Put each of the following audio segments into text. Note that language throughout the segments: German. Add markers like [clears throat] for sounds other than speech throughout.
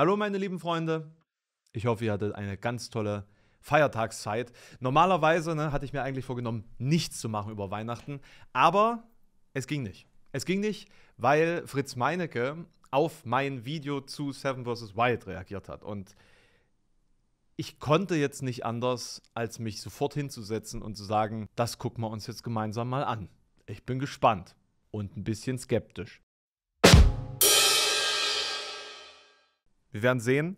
Hallo meine lieben Freunde, ich hoffe, ihr hattet eine ganz tolle Feiertagszeit. Normalerweise ne, hatte ich mir eigentlich vorgenommen, nichts zu machen über Weihnachten, aber es ging nicht. Es ging nicht, weil Fritz Meinecke auf mein Video zu Seven vs. Wild reagiert hat. Und ich konnte jetzt nicht anders, als mich sofort hinzusetzen und zu sagen, das gucken wir uns jetzt gemeinsam mal an. Ich bin gespannt und ein bisschen skeptisch. Wir werden sehen,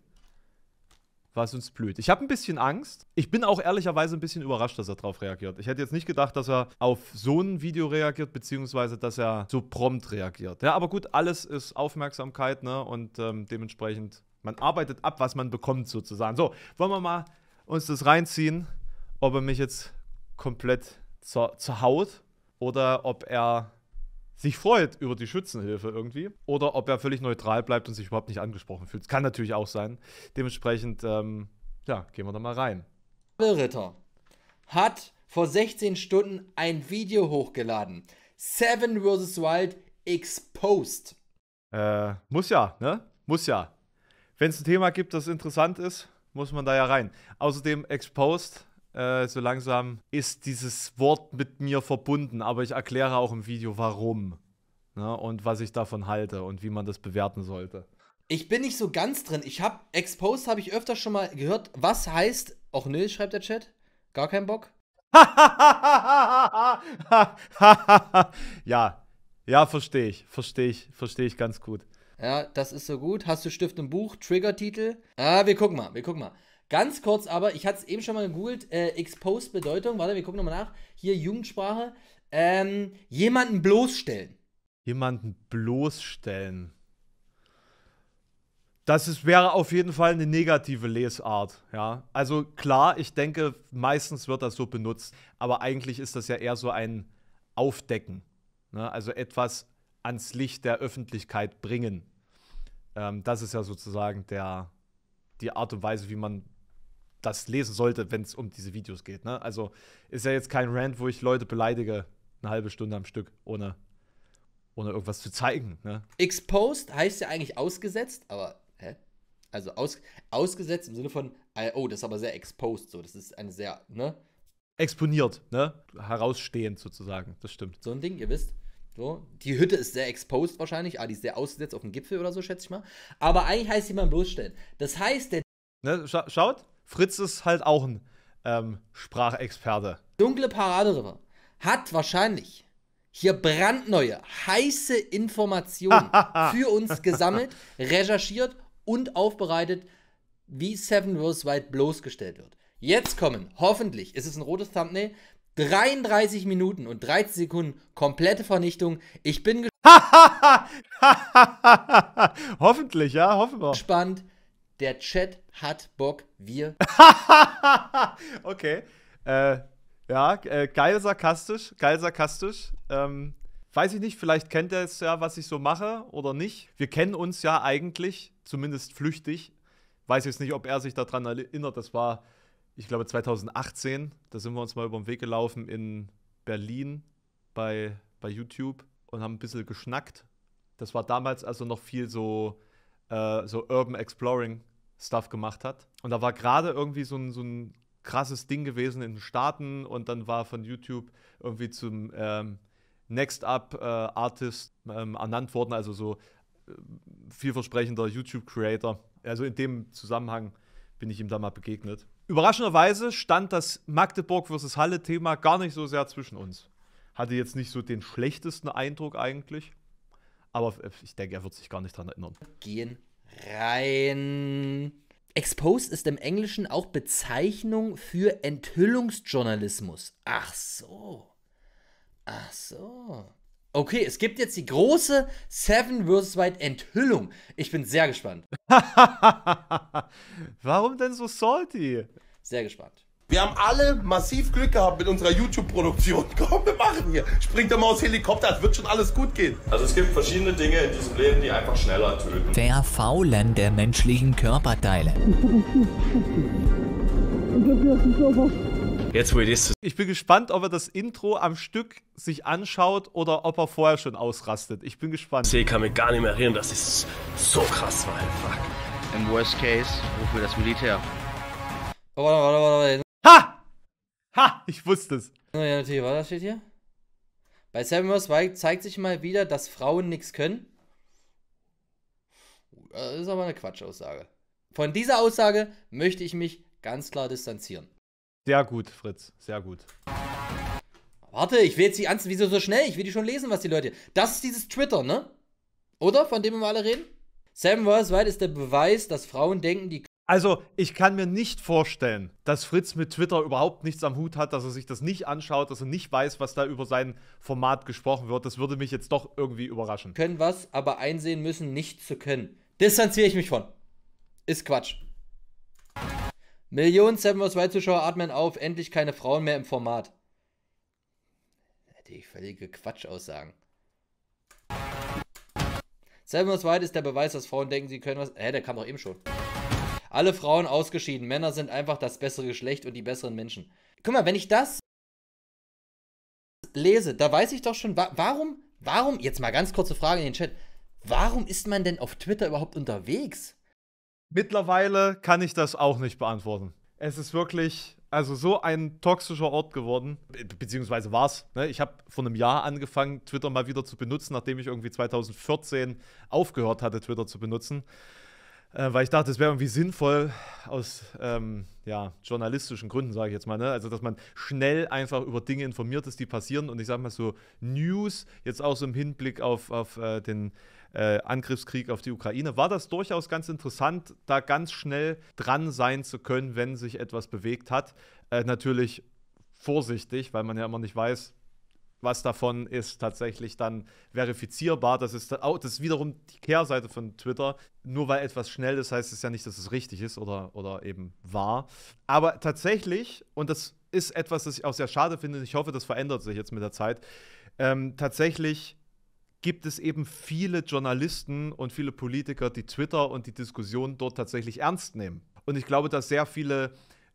was uns blüht. Ich habe ein bisschen Angst. Ich bin auch ehrlicherweise ein bisschen überrascht, dass er darauf reagiert. Ich hätte jetzt nicht gedacht, dass er auf so ein Video reagiert, beziehungsweise dass er so prompt reagiert. Ja, aber gut, alles ist Aufmerksamkeit, ne? Und ähm, dementsprechend, man arbeitet ab, was man bekommt, sozusagen. So, wollen wir mal uns das reinziehen, ob er mich jetzt komplett zerhaut oder ob er sich freut über die Schützenhilfe irgendwie oder ob er völlig neutral bleibt und sich überhaupt nicht angesprochen fühlt. Das kann natürlich auch sein. Dementsprechend, ähm, ja, gehen wir da mal rein. Ritter hat vor 16 Stunden ein Video hochgeladen. Seven vs. Wild exposed. Äh, muss ja, ne? Muss ja. Wenn es ein Thema gibt, das interessant ist, muss man da ja rein. Außerdem exposed äh, so langsam ist dieses Wort mit mir verbunden, aber ich erkläre auch im Video, warum ne, und was ich davon halte und wie man das bewerten sollte. Ich bin nicht so ganz drin. Ich habe Exposed habe ich öfter schon mal gehört. Was heißt? Auch nö, schreibt der Chat. Gar kein Bock. [laughs] ja, ja, verstehe ich, verstehe ich, verstehe ich ganz gut. Ja, das ist so gut. Hast du Stift im Buch, Triggertitel? Ah, wir gucken mal, wir gucken mal. Ganz kurz aber, ich hatte es eben schon mal gegoogelt, äh, Exposed Bedeutung, warte, wir gucken nochmal nach. Hier Jugendsprache. Ähm, jemanden bloßstellen. Jemanden bloßstellen. Das ist, wäre auf jeden Fall eine negative Lesart, ja. Also klar, ich denke, meistens wird das so benutzt, aber eigentlich ist das ja eher so ein Aufdecken. Ne? Also etwas ans Licht der Öffentlichkeit bringen. Ähm, das ist ja sozusagen der, die Art und Weise, wie man das lesen sollte, wenn es um diese Videos geht. Ne? Also ist ja jetzt kein Rant, wo ich Leute beleidige eine halbe Stunde am Stück, ohne, ohne irgendwas zu zeigen. Ne? Exposed heißt ja eigentlich ausgesetzt, aber hä? Also aus, ausgesetzt im Sinne von, äh, oh, das ist aber sehr exposed, so, das ist eine sehr, ne? Exponiert, ne? Herausstehend sozusagen, das stimmt. So ein Ding, ihr wisst. So, die Hütte ist sehr exposed wahrscheinlich, ah, die ist sehr ausgesetzt auf dem Gipfel oder so, schätze ich mal. Aber eigentlich heißt sie mal bloßstellen. Das heißt, der. Ne, scha schaut, Fritz ist halt auch ein ähm, Sprachexperte. Dunkle Paraderin hat wahrscheinlich hier brandneue, heiße Informationen [laughs] für uns gesammelt, recherchiert und aufbereitet, wie Seven Worlds Worldwide bloßgestellt wird. Jetzt kommen, hoffentlich, ist es ein rotes Thumbnail, 33 Minuten und 13 Sekunden komplette Vernichtung. Ich bin [laughs] gespannt. hoffentlich, ja, hoffen wir. Gespannt, der Chat hat Bock, wir. [laughs] okay. Äh, ja, äh, geil sarkastisch, geil sarkastisch. Ähm, weiß ich nicht, vielleicht kennt er es ja, was ich so mache oder nicht. Wir kennen uns ja eigentlich, zumindest flüchtig. Weiß jetzt nicht, ob er sich daran erinnert. Das war, ich glaube, 2018. Da sind wir uns mal über den Weg gelaufen in Berlin bei, bei YouTube und haben ein bisschen geschnackt. Das war damals also noch viel so, äh, so Urban Exploring Stuff gemacht hat. Und da war gerade irgendwie so ein, so ein krasses Ding gewesen in den Staaten und dann war von YouTube irgendwie zum ähm, Next Up äh, Artist ähm, ernannt worden, also so äh, vielversprechender YouTube Creator. Also in dem Zusammenhang bin ich ihm da mal begegnet. Überraschenderweise stand das Magdeburg versus Halle Thema gar nicht so sehr zwischen uns. Hatte jetzt nicht so den schlechtesten Eindruck eigentlich, aber ich denke, er wird sich gar nicht daran erinnern. Gehen rein. Exposed ist im Englischen auch Bezeichnung für Enthüllungsjournalismus. Ach so. Ach so. Okay, es gibt jetzt die große Seven vs. White Enthüllung. Ich bin sehr gespannt. [laughs] Warum denn so salty? Sehr gespannt. Wir haben alle massiv Glück gehabt mit unserer YouTube-Produktion. [laughs] Komm, wir machen hier. Springt immer aus Helikopter, es wird schon alles gut gehen. Also es gibt verschiedene Dinge in diesem Leben, die einfach schneller töten. Verfaulen der menschlichen Körperteile. Jetzt, wo ihr Ich bin gespannt, ob er das Intro am Stück sich anschaut oder ob er vorher schon ausrastet. Ich bin gespannt. Ich kann mir gar nicht mehr erinnern, das ist so krass, weil fuck. Im Worst Case rufen wir das Militär. Warte, warte, warte, Ha! Ha! Ich wusste es. Oh ja, natürlich, was steht hier? Bei Seven vs. Wild zeigt sich mal wieder, dass Frauen nichts können. Das äh, ist aber eine Quatschaussage. Von dieser Aussage möchte ich mich ganz klar distanzieren. Sehr gut, Fritz. Sehr gut. Warte, ich will jetzt die ganzen, wieso so schnell? Ich will die schon lesen, was die Leute. Das ist dieses Twitter, ne? Oder? Von dem wir alle reden? Seven Wars White ist der Beweis, dass Frauen denken, die also, ich kann mir nicht vorstellen, dass Fritz mit Twitter überhaupt nichts am Hut hat, dass er sich das nicht anschaut, dass er nicht weiß, was da über sein Format gesprochen wird. Das würde mich jetzt doch irgendwie überraschen. Können was, aber einsehen müssen, nicht zu können. Distanziere ich mich von. Ist Quatsch. Millionen Seven vs. Wild Zuschauer atmen auf, endlich keine Frauen mehr im Format. Hätte ich völlige Quatschaussagen. Seven vs. Wild ist der Beweis, dass Frauen denken, sie können was. Hä, der kam doch eben schon. Alle Frauen ausgeschieden. Männer sind einfach das bessere Geschlecht und die besseren Menschen. Guck mal, wenn ich das lese, da weiß ich doch schon, wa warum, warum, jetzt mal ganz kurze Frage in den Chat, warum ist man denn auf Twitter überhaupt unterwegs? Mittlerweile kann ich das auch nicht beantworten. Es ist wirklich, also so ein toxischer Ort geworden, beziehungsweise war es. Ne? Ich habe vor einem Jahr angefangen, Twitter mal wieder zu benutzen, nachdem ich irgendwie 2014 aufgehört hatte, Twitter zu benutzen äh, weil ich dachte, es wäre irgendwie sinnvoll aus ähm, ja, journalistischen Gründen, sage ich jetzt mal. Ne? Also, dass man schnell einfach über Dinge informiert ist, die passieren. Und ich sage mal so, News, jetzt auch so im Hinblick auf, auf äh, den äh, Angriffskrieg auf die Ukraine, war das durchaus ganz interessant, da ganz schnell dran sein zu können, wenn sich etwas bewegt hat. Äh, natürlich vorsichtig, weil man ja immer nicht weiß, was davon ist tatsächlich dann verifizierbar. Das ist, auch, das ist wiederum die Kehrseite von Twitter. Nur weil etwas schnell ist, heißt es ja nicht, dass es richtig ist oder, oder eben wahr. Aber tatsächlich, und das ist etwas, das ich auch sehr schade finde, ich hoffe, das verändert sich jetzt mit der Zeit, ähm, tatsächlich gibt es eben viele Journalisten und viele Politiker, die Twitter und die Diskussion dort tatsächlich ernst nehmen. Und ich glaube, dass sehr viele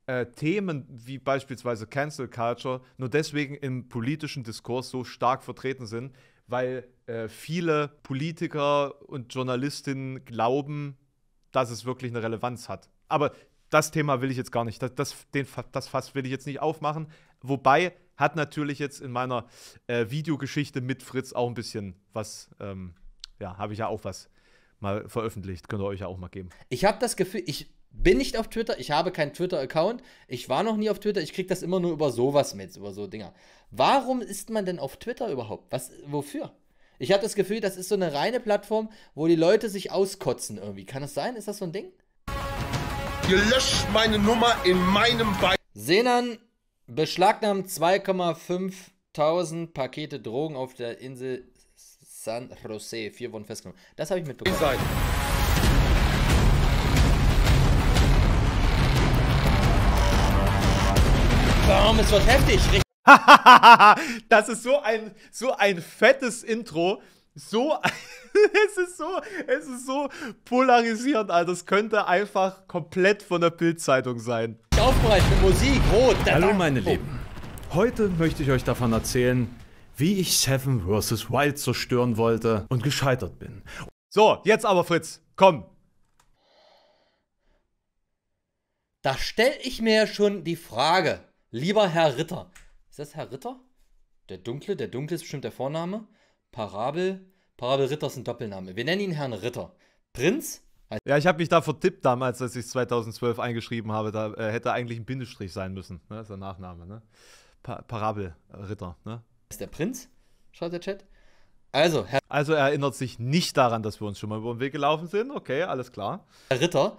äh, Themen wie beispielsweise Cancel Culture nur deswegen im politischen Diskurs so stark vertreten sind, weil äh, viele Politiker und Journalistinnen glauben, dass es wirklich eine Relevanz hat. Aber das Thema will ich jetzt gar nicht, das, das, den, das Fass will ich jetzt nicht aufmachen. Wobei hat natürlich jetzt in meiner äh, Videogeschichte mit Fritz auch ein bisschen was, ähm, ja, habe ich ja auch was mal veröffentlicht. Könnt ihr euch ja auch mal geben. Ich habe das Gefühl, ich, bin nicht auf Twitter, ich habe keinen Twitter-Account, ich war noch nie auf Twitter, ich kriege das immer nur über sowas mit, über so Dinger. Warum ist man denn auf Twitter überhaupt? Was, wofür? Ich habe das Gefühl, das ist so eine reine Plattform, wo die Leute sich auskotzen irgendwie. Kann das sein? Ist das so ein Ding? Gelöscht meine Nummer in meinem Bein. Senan beschlagnahmt 2,5000 Pakete Drogen auf der Insel San Jose. Vier wurden festgenommen. Das habe ich mitbekommen. Sein. Baum, es wird heftig. [laughs] das ist so ein, so ein fettes Intro. So, [laughs] es ist so, es ist so polarisierend, Alter. Also das könnte einfach komplett von der Bildzeitung sein. Aufbereitet für Musik, rot. Hallo meine Lieben. Heute möchte ich euch davon erzählen, wie ich Seven vs. Wild zerstören wollte und gescheitert bin. So, jetzt aber Fritz, komm, da stelle ich mir schon die Frage, Lieber Herr Ritter. Ist das Herr Ritter? Der Dunkle, der Dunkle ist bestimmt der Vorname. Parabel, Parabel Ritter ist ein Doppelname. Wir nennen ihn Herrn Ritter. Prinz? Ja, ich habe mich da vertippt damals, als ich 2012 eingeschrieben habe. Da äh, hätte eigentlich ein Bindestrich sein müssen. Ne? Das ist der Nachname. Ne? Pa Parabel Ritter. Ne? Ist der Prinz? Schaut der Chat. Also, Herr also er erinnert sich nicht daran, dass wir uns schon mal über den Weg gelaufen sind. Okay, alles klar. Herr Ritter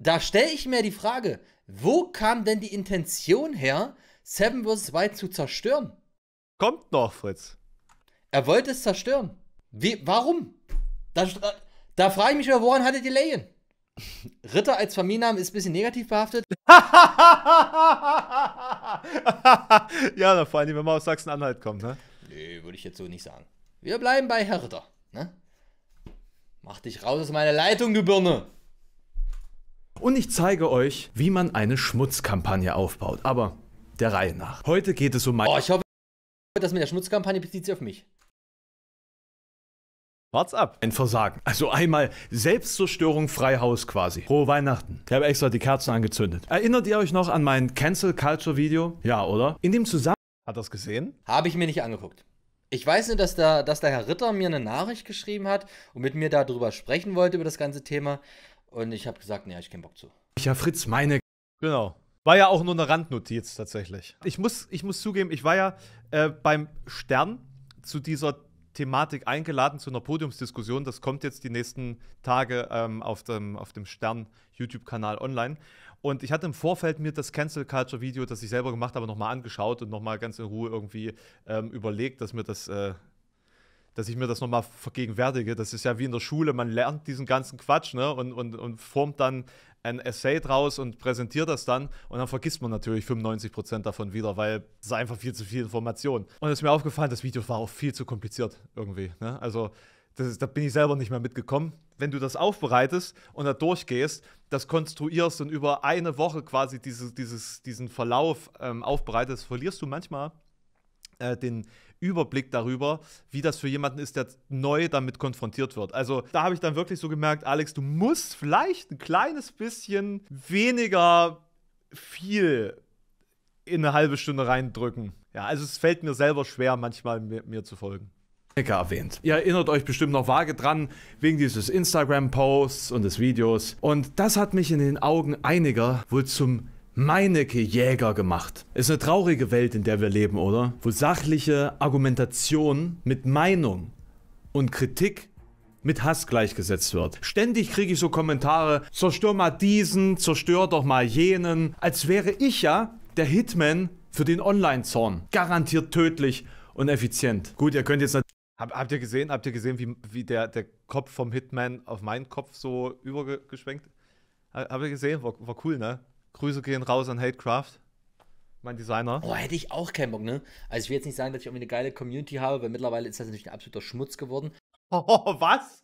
da stelle ich mir die Frage, wo kam denn die Intention her, Seven vs. White zu zerstören? Kommt noch, Fritz. Er wollte es zerstören. Wie, warum? Da, äh, da frage ich mich immer, woran hatte die Leyen? [laughs] Ritter als Familienname ist ein bisschen negativ behaftet. [laughs] ja, vor allem, wenn man aus Sachsen-Anhalt kommt, ne? Nee, würde ich jetzt so nicht sagen. Wir bleiben bei Herr Ritter, ne? Mach dich raus aus meiner Leitung, du Birne! Und ich zeige euch, wie man eine Schmutzkampagne aufbaut. Aber der Reihe nach. Heute geht es um mein... Oh, ich hoffe, dass mit der Schmutzkampagne bezieht sich auf mich. What's up? Ein Versagen. Also einmal Selbstzerstörung frei Haus quasi. Frohe Weihnachten. Ich habe extra die Kerzen angezündet. Erinnert ihr euch noch an mein Cancel Culture Video? Ja, oder? In dem Zusammenhang... Hat das gesehen? Habe ich mir nicht angeguckt. Ich weiß nur, dass, da, dass der Herr Ritter mir eine Nachricht geschrieben hat und mit mir darüber sprechen wollte, über das ganze Thema. Und ich habe gesagt, nee, ich kenne Bock zu. Ja, Fritz, meine. Genau. War ja auch nur eine Randnotiz tatsächlich. Ich muss, ich muss zugeben, ich war ja äh, beim Stern zu dieser Thematik eingeladen zu einer Podiumsdiskussion. Das kommt jetzt die nächsten Tage ähm, auf, dem, auf dem Stern YouTube-Kanal online. Und ich hatte im Vorfeld mir das Cancel Culture Video, das ich selber gemacht habe, nochmal angeschaut und nochmal ganz in Ruhe irgendwie ähm, überlegt, dass mir das äh, dass ich mir das nochmal vergegenwärtige. Das ist ja wie in der Schule, man lernt diesen ganzen Quatsch ne? und, und, und formt dann ein Essay draus und präsentiert das dann und dann vergisst man natürlich 95% davon wieder, weil es ist einfach viel zu viel Information. Und es ist mir aufgefallen, das Video war auch viel zu kompliziert irgendwie. Ne? Also ist, da bin ich selber nicht mehr mitgekommen. Wenn du das aufbereitest und da durchgehst, das konstruierst und über eine Woche quasi dieses, dieses diesen Verlauf ähm, aufbereitest, verlierst du manchmal äh, den Überblick darüber, wie das für jemanden ist, der neu damit konfrontiert wird. Also da habe ich dann wirklich so gemerkt, Alex, du musst vielleicht ein kleines bisschen weniger viel in eine halbe Stunde reindrücken. Ja, also es fällt mir selber schwer, manchmal mir, mir zu folgen erwähnt. Ihr erinnert euch bestimmt noch vage dran, wegen dieses Instagram-Posts und des Videos. Und das hat mich in den Augen einiger wohl zum Meinecke Jäger gemacht. Ist eine traurige Welt, in der wir leben, oder? Wo sachliche Argumentation mit Meinung und Kritik mit Hass gleichgesetzt wird. Ständig kriege ich so Kommentare, zerstör mal diesen, zerstör doch mal jenen, als wäre ich ja der Hitman für den Online-Zorn. Garantiert tödlich und effizient. Gut, ihr könnt jetzt natürlich... Hab, habt ihr gesehen, habt ihr gesehen, wie, wie der, der Kopf vom Hitman auf meinen Kopf so übergeschwenkt? Habt ihr gesehen? War, war cool, ne? Grüße gehen raus an Hatecraft, mein Designer. Oh, hätte ich auch keinen Bock, ne? Also ich will jetzt nicht sagen, dass ich irgendwie eine geile Community habe, weil mittlerweile ist das natürlich ein absoluter Schmutz geworden. Oh, [laughs] was?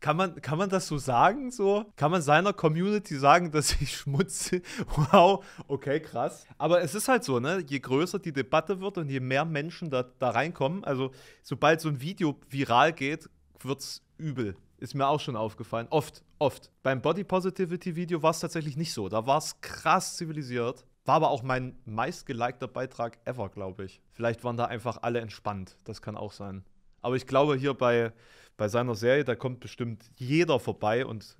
Kann man, kann man das so sagen? So? Kann man seiner Community sagen, [laughs] dass ich Schmutz sind? [laughs] Wow, okay, krass. Aber es ist halt so, ne? Je größer die Debatte wird und je mehr Menschen da, da reinkommen, also sobald so ein Video viral geht, wird's übel. Ist mir auch schon aufgefallen. Oft, oft. Beim Body Positivity Video war es tatsächlich nicht so. Da war es krass zivilisiert. War aber auch mein meistgelikter Beitrag ever, glaube ich. Vielleicht waren da einfach alle entspannt. Das kann auch sein. Aber ich glaube, hier bei, bei seiner Serie, da kommt bestimmt jeder vorbei und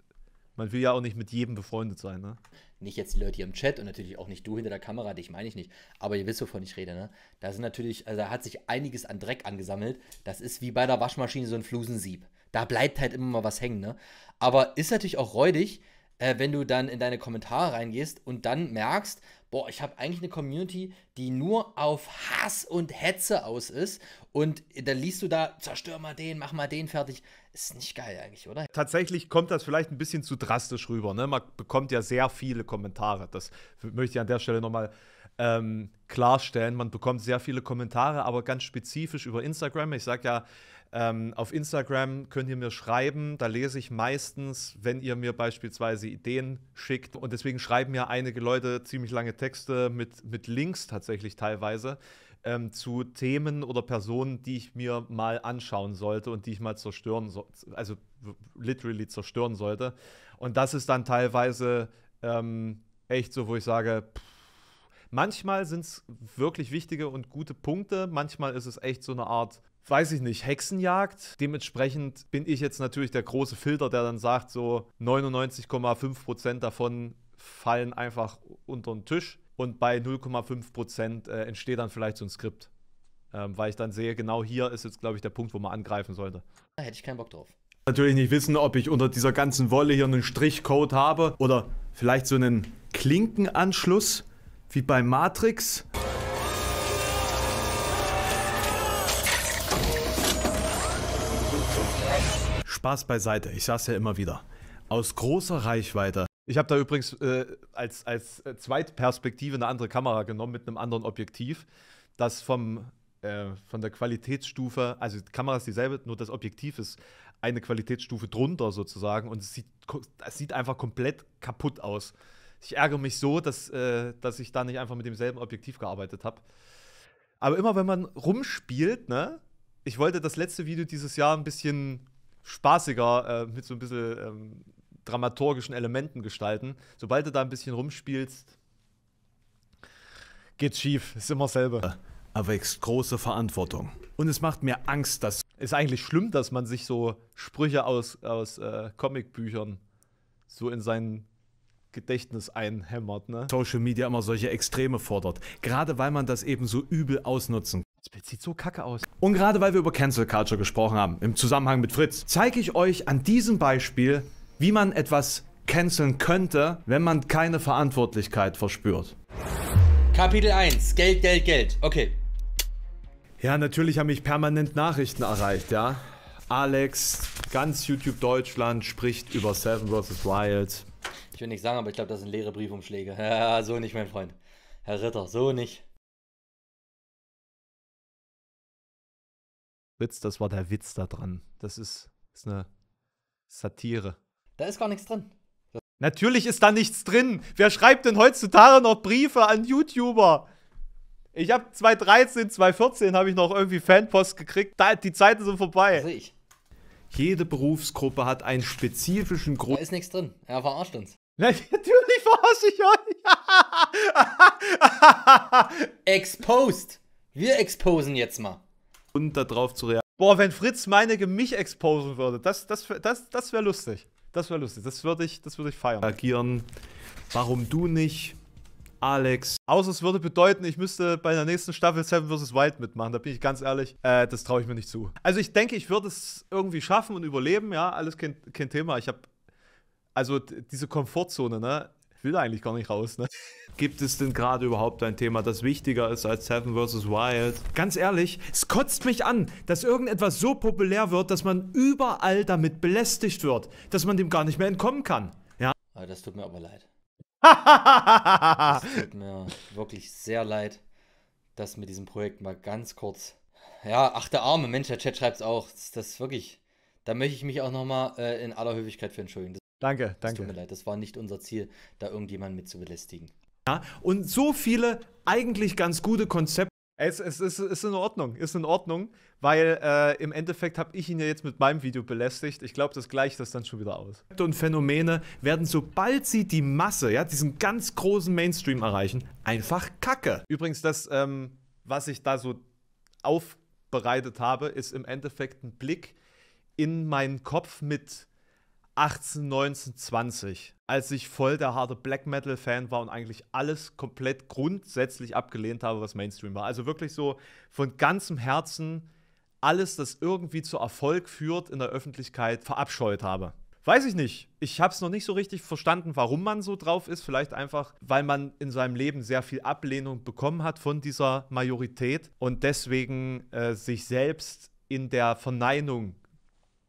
man will ja auch nicht mit jedem befreundet sein, ne? Nicht jetzt die Leute hier im Chat und natürlich auch nicht du hinter der Kamera, dich meine ich nicht. Aber ihr wisst, wovon ich rede, ne? Da sind natürlich, also da hat sich einiges an Dreck angesammelt. Das ist wie bei der Waschmaschine so ein Flusensieb da bleibt halt immer mal was hängen, ne? Aber ist natürlich auch räudig, äh, wenn du dann in deine Kommentare reingehst und dann merkst, boah, ich habe eigentlich eine Community, die nur auf Hass und Hetze aus ist. Und dann liest du da, zerstör mal den, mach mal den fertig. Ist nicht geil eigentlich, oder? Tatsächlich kommt das vielleicht ein bisschen zu drastisch rüber. Ne? Man bekommt ja sehr viele Kommentare. Das möchte ich an der Stelle nochmal ähm, klarstellen. Man bekommt sehr viele Kommentare, aber ganz spezifisch über Instagram. Ich sage ja, ähm, auf Instagram könnt ihr mir schreiben, da lese ich meistens, wenn ihr mir beispielsweise Ideen schickt. Und deswegen schreiben ja einige Leute ziemlich lange Texte mit, mit Links tatsächlich teilweise ähm, zu Themen oder Personen, die ich mir mal anschauen sollte und die ich mal zerstören sollte, also literally zerstören sollte. Und das ist dann teilweise ähm, echt so, wo ich sage, pff, manchmal sind es wirklich wichtige und gute Punkte, manchmal ist es echt so eine Art weiß ich nicht, Hexenjagd. Dementsprechend bin ich jetzt natürlich der große Filter, der dann sagt, so 99,5% davon fallen einfach unter den Tisch und bei 0,5% äh, entsteht dann vielleicht so ein Skript. Ähm, weil ich dann sehe, genau hier ist jetzt, glaube ich, der Punkt, wo man angreifen sollte. Da hätte ich keinen Bock drauf. Natürlich nicht wissen, ob ich unter dieser ganzen Wolle hier einen Strichcode habe oder vielleicht so einen Klinkenanschluss wie bei Matrix Spaß beiseite, ich sag's ja immer wieder. Aus großer Reichweite. Ich habe da übrigens äh, als, als äh, Zweitperspektive eine andere Kamera genommen mit einem anderen Objektiv, das vom, äh, von der Qualitätsstufe, also die Kamera ist dieselbe, nur das Objektiv ist eine Qualitätsstufe drunter sozusagen und es sieht, es sieht einfach komplett kaputt aus. Ich ärgere mich so, dass, äh, dass ich da nicht einfach mit demselben Objektiv gearbeitet habe. Aber immer wenn man rumspielt, ne? Ich wollte das letzte Video dieses Jahr ein bisschen spaßiger äh, mit so ein bisschen ähm, dramaturgischen Elementen gestalten. Sobald du da ein bisschen rumspielst, geht's schief. Ist immer selber. Äh, Erwächst große Verantwortung. Und es macht mir Angst, dass. Ist eigentlich schlimm, dass man sich so Sprüche aus, aus äh, Comicbüchern so in sein Gedächtnis einhämmert, ne? Social Media immer solche Extreme fordert. Gerade weil man das eben so übel ausnutzen das sieht so kacke aus. Und gerade weil wir über Cancel Culture gesprochen haben, im Zusammenhang mit Fritz, zeige ich euch an diesem Beispiel, wie man etwas canceln könnte, wenn man keine Verantwortlichkeit verspürt. Kapitel 1. Geld, Geld, Geld. Okay. Ja, natürlich haben mich permanent Nachrichten erreicht, ja. Alex, ganz YouTube Deutschland spricht über Seven vs. Wild. Ich will nicht sagen, aber ich glaube, das sind leere Briefumschläge. [laughs] Ja, so nicht, mein Freund. Herr Ritter, so nicht. Witz, das war der Witz da dran. Das ist, ist eine Satire. Da ist gar nichts drin. Natürlich ist da nichts drin. Wer schreibt denn heutzutage noch Briefe an YouTuber? Ich habe 2013, 2014 habe ich noch irgendwie Fanpost gekriegt. Da, die Zeiten sind vorbei. Sehe also ich. Jede Berufsgruppe hat einen spezifischen Grund. Da ist nichts drin. Er verarscht uns. [laughs] Natürlich verarsche ich euch. [laughs] Exposed. Wir exposen jetzt mal und darauf zu reagieren. Boah, wenn Fritz Meinecke mich exposen würde, das, das, das, das wäre lustig. Das wäre lustig. Das würde ich, würd ich feiern. Reagieren. Warum du nicht? Alex. Außer es würde bedeuten, ich müsste bei der nächsten Staffel Seven vs. Wild mitmachen. Da bin ich ganz ehrlich, äh, das traue ich mir nicht zu. Also ich denke, ich würde es irgendwie schaffen und überleben. Ja, alles kein, kein Thema. Ich habe, also diese Komfortzone, ne? Ich will eigentlich gar nicht raus, ne? [laughs] Gibt es denn gerade überhaupt ein Thema, das wichtiger ist als Seven vs. Wild? Ganz ehrlich, es kotzt mich an, dass irgendetwas so populär wird, dass man überall damit belästigt wird, dass man dem gar nicht mehr entkommen kann. Ja. Ah, das tut mir aber leid. [laughs] das tut mir wirklich sehr leid, dass mit diesem Projekt mal ganz kurz. Ja, ach der arme Mensch, der Chat schreibt es auch. Das ist wirklich. Da möchte ich mich auch nochmal äh, in aller Höflichkeit für entschuldigen. Danke, danke. Es tut mir leid, das war nicht unser Ziel, da irgendjemanden mit zu belästigen. Ja, und so viele eigentlich ganz gute Konzepte. Es, es, es ist in Ordnung, ist in Ordnung, weil äh, im Endeffekt habe ich ihn ja jetzt mit meinem Video belästigt. Ich glaube, das gleicht das dann schon wieder aus. Und Phänomene werden, sobald sie die Masse, ja, diesen ganz großen Mainstream erreichen, einfach Kacke. Übrigens, das, ähm, was ich da so aufbereitet habe, ist im Endeffekt ein Blick in meinen Kopf mit 18, 19, 20, als ich voll der harte Black Metal-Fan war und eigentlich alles komplett grundsätzlich abgelehnt habe, was Mainstream war. Also wirklich so von ganzem Herzen alles, das irgendwie zu Erfolg führt, in der Öffentlichkeit verabscheut habe. Weiß ich nicht. Ich habe es noch nicht so richtig verstanden, warum man so drauf ist. Vielleicht einfach, weil man in seinem Leben sehr viel Ablehnung bekommen hat von dieser Majorität und deswegen äh, sich selbst in der Verneinung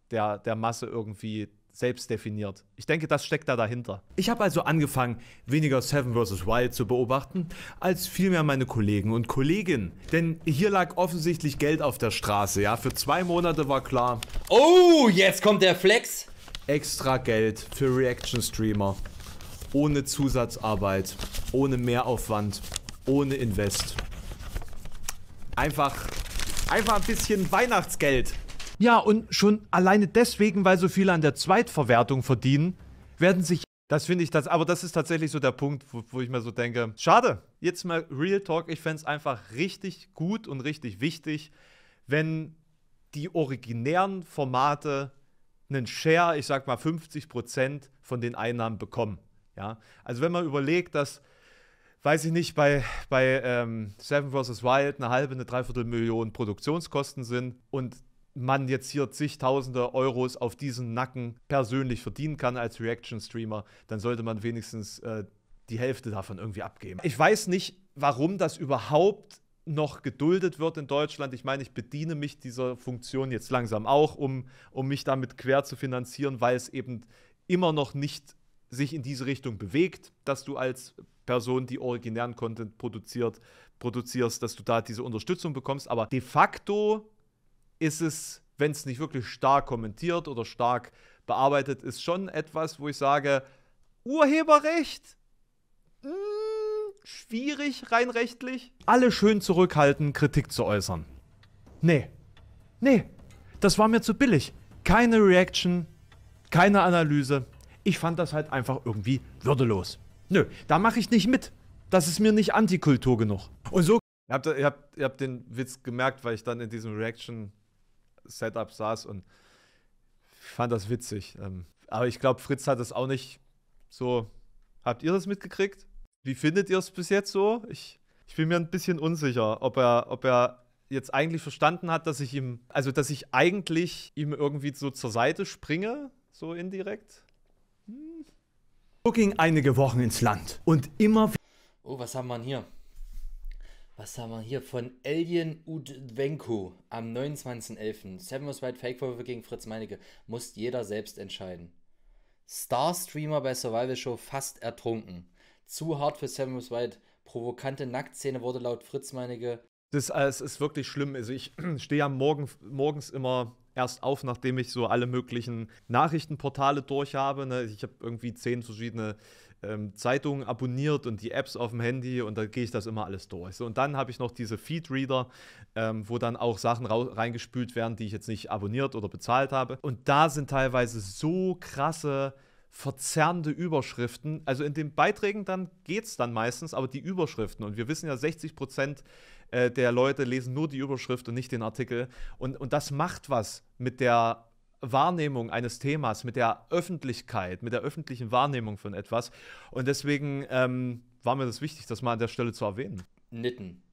der, der Masse irgendwie selbst definiert. Ich denke, das steckt da dahinter. Ich habe also angefangen, weniger Seven vs. Wild zu beobachten, als vielmehr meine Kollegen und Kolleginnen. Denn hier lag offensichtlich Geld auf der Straße, ja. Für zwei Monate war klar. Oh, jetzt kommt der Flex. Extra Geld für Reaction-Streamer. Ohne Zusatzarbeit, ohne Mehraufwand, ohne Invest. Einfach, einfach ein bisschen Weihnachtsgeld. Ja, und schon alleine deswegen, weil so viele an der Zweitverwertung verdienen, werden sich. Das finde ich, das, aber das ist tatsächlich so der Punkt, wo, wo ich mir so denke, schade, jetzt mal Real Talk, ich fände es einfach richtig gut und richtig wichtig, wenn die originären Formate einen Share, ich sag mal 50 Prozent von den Einnahmen bekommen. Ja? Also wenn man überlegt, dass weiß ich nicht, bei, bei ähm, Seven vs. Wild eine halbe, eine Dreiviertel Million Produktionskosten sind und man jetzt hier zigtausende Euros auf diesen Nacken persönlich verdienen kann als Reaction-Streamer, dann sollte man wenigstens äh, die Hälfte davon irgendwie abgeben. Ich weiß nicht, warum das überhaupt noch geduldet wird in Deutschland. Ich meine, ich bediene mich dieser Funktion jetzt langsam auch, um, um mich damit quer zu finanzieren, weil es eben immer noch nicht sich in diese Richtung bewegt, dass du als Person, die originären Content produziert, produzierst, dass du da diese Unterstützung bekommst. Aber de facto ist es, wenn es nicht wirklich stark kommentiert oder stark bearbeitet ist, schon etwas, wo ich sage, Urheberrecht? Mh, hm, schwierig rein rechtlich. Alle schön zurückhalten, Kritik zu äußern. Nee. Nee. Das war mir zu billig. Keine Reaction, keine Analyse. Ich fand das halt einfach irgendwie würdelos. Nö, da mache ich nicht mit. Das ist mir nicht Antikultur genug. Und so. Ihr habt, ihr habt, ihr habt den Witz gemerkt, weil ich dann in diesem Reaction Setup saß und fand das witzig. Ähm, aber ich glaube, Fritz hat das auch nicht so. Habt ihr das mitgekriegt? Wie findet ihr es bis jetzt so? Ich, ich bin mir ein bisschen unsicher, ob er, ob er jetzt eigentlich verstanden hat, dass ich ihm, also dass ich eigentlich ihm irgendwie so zur Seite springe, so indirekt. Hm. So ging einige Wochen ins Land und immer. Oh, was haben wir denn hier? was haben wir hier? Von Alien Udvenku am 29.11. Seven was White Fake-Vorwürfe gegen Fritz Meinecke. Muss jeder selbst entscheiden. Star-Streamer bei Survival Show fast ertrunken. Zu hart für Seven was White. Provokante Nacktszene wurde laut Fritz Meinecke. Das, das ist wirklich schlimm. Also ich [clears throat] stehe ja Morgen, morgens immer erst auf, nachdem ich so alle möglichen Nachrichtenportale durch habe. Ne? Ich habe irgendwie zehn verschiedene ähm, Zeitungen abonniert und die Apps auf dem Handy und da gehe ich das immer alles durch. So, und dann habe ich noch diese Feedreader, ähm, wo dann auch Sachen reingespült werden, die ich jetzt nicht abonniert oder bezahlt habe. Und da sind teilweise so krasse verzerrende Überschriften. Also in den Beiträgen dann geht es dann meistens, aber die Überschriften. Und wir wissen ja, 60 Prozent äh, der Leute lesen nur die Überschrift und nicht den Artikel. Und, und das macht was mit der Wahrnehmung eines Themas, mit der Öffentlichkeit, mit der öffentlichen Wahrnehmung von etwas. Und deswegen ähm, war mir das wichtig, das mal an der Stelle zu erwähnen. Nitten.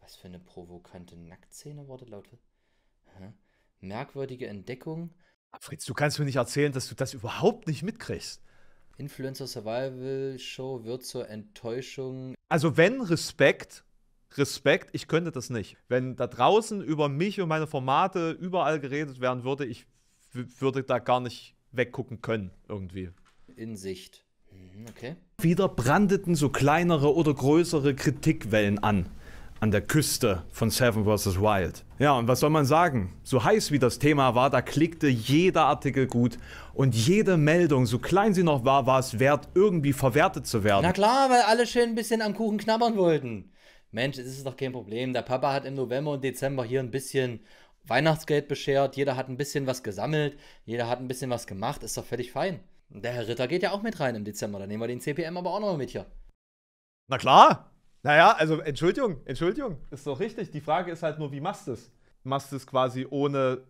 Was für eine provokante Nacktszene wurde laut. Hä? Merkwürdige Entdeckung. Fritz, du kannst mir nicht erzählen, dass du das überhaupt nicht mitkriegst. Influencer Survival Show wird zur Enttäuschung. Also wenn Respekt, Respekt, ich könnte das nicht. Wenn da draußen über mich und meine Formate überall geredet werden würde, ich würde da gar nicht weggucken können, irgendwie. In Sicht. Mhm, okay. Wieder brandeten so kleinere oder größere Kritikwellen an. An der Küste von Seven vs. Wild. Ja, und was soll man sagen? So heiß wie das Thema war, da klickte jeder Artikel gut und jede Meldung, so klein sie noch war, war es wert, irgendwie verwertet zu werden. Na klar, weil alle schön ein bisschen am Kuchen knabbern wollten. Mensch, es ist doch kein Problem. Der Papa hat im November und Dezember hier ein bisschen Weihnachtsgeld beschert, jeder hat ein bisschen was gesammelt, jeder hat ein bisschen was gemacht, ist doch völlig fein. Der Herr Ritter geht ja auch mit rein im Dezember, dann nehmen wir den CPM aber auch noch mit hier. Na klar! Naja, also Entschuldigung, Entschuldigung, ist doch richtig. Die Frage ist halt nur, wie machst du es? Machst du es quasi ohne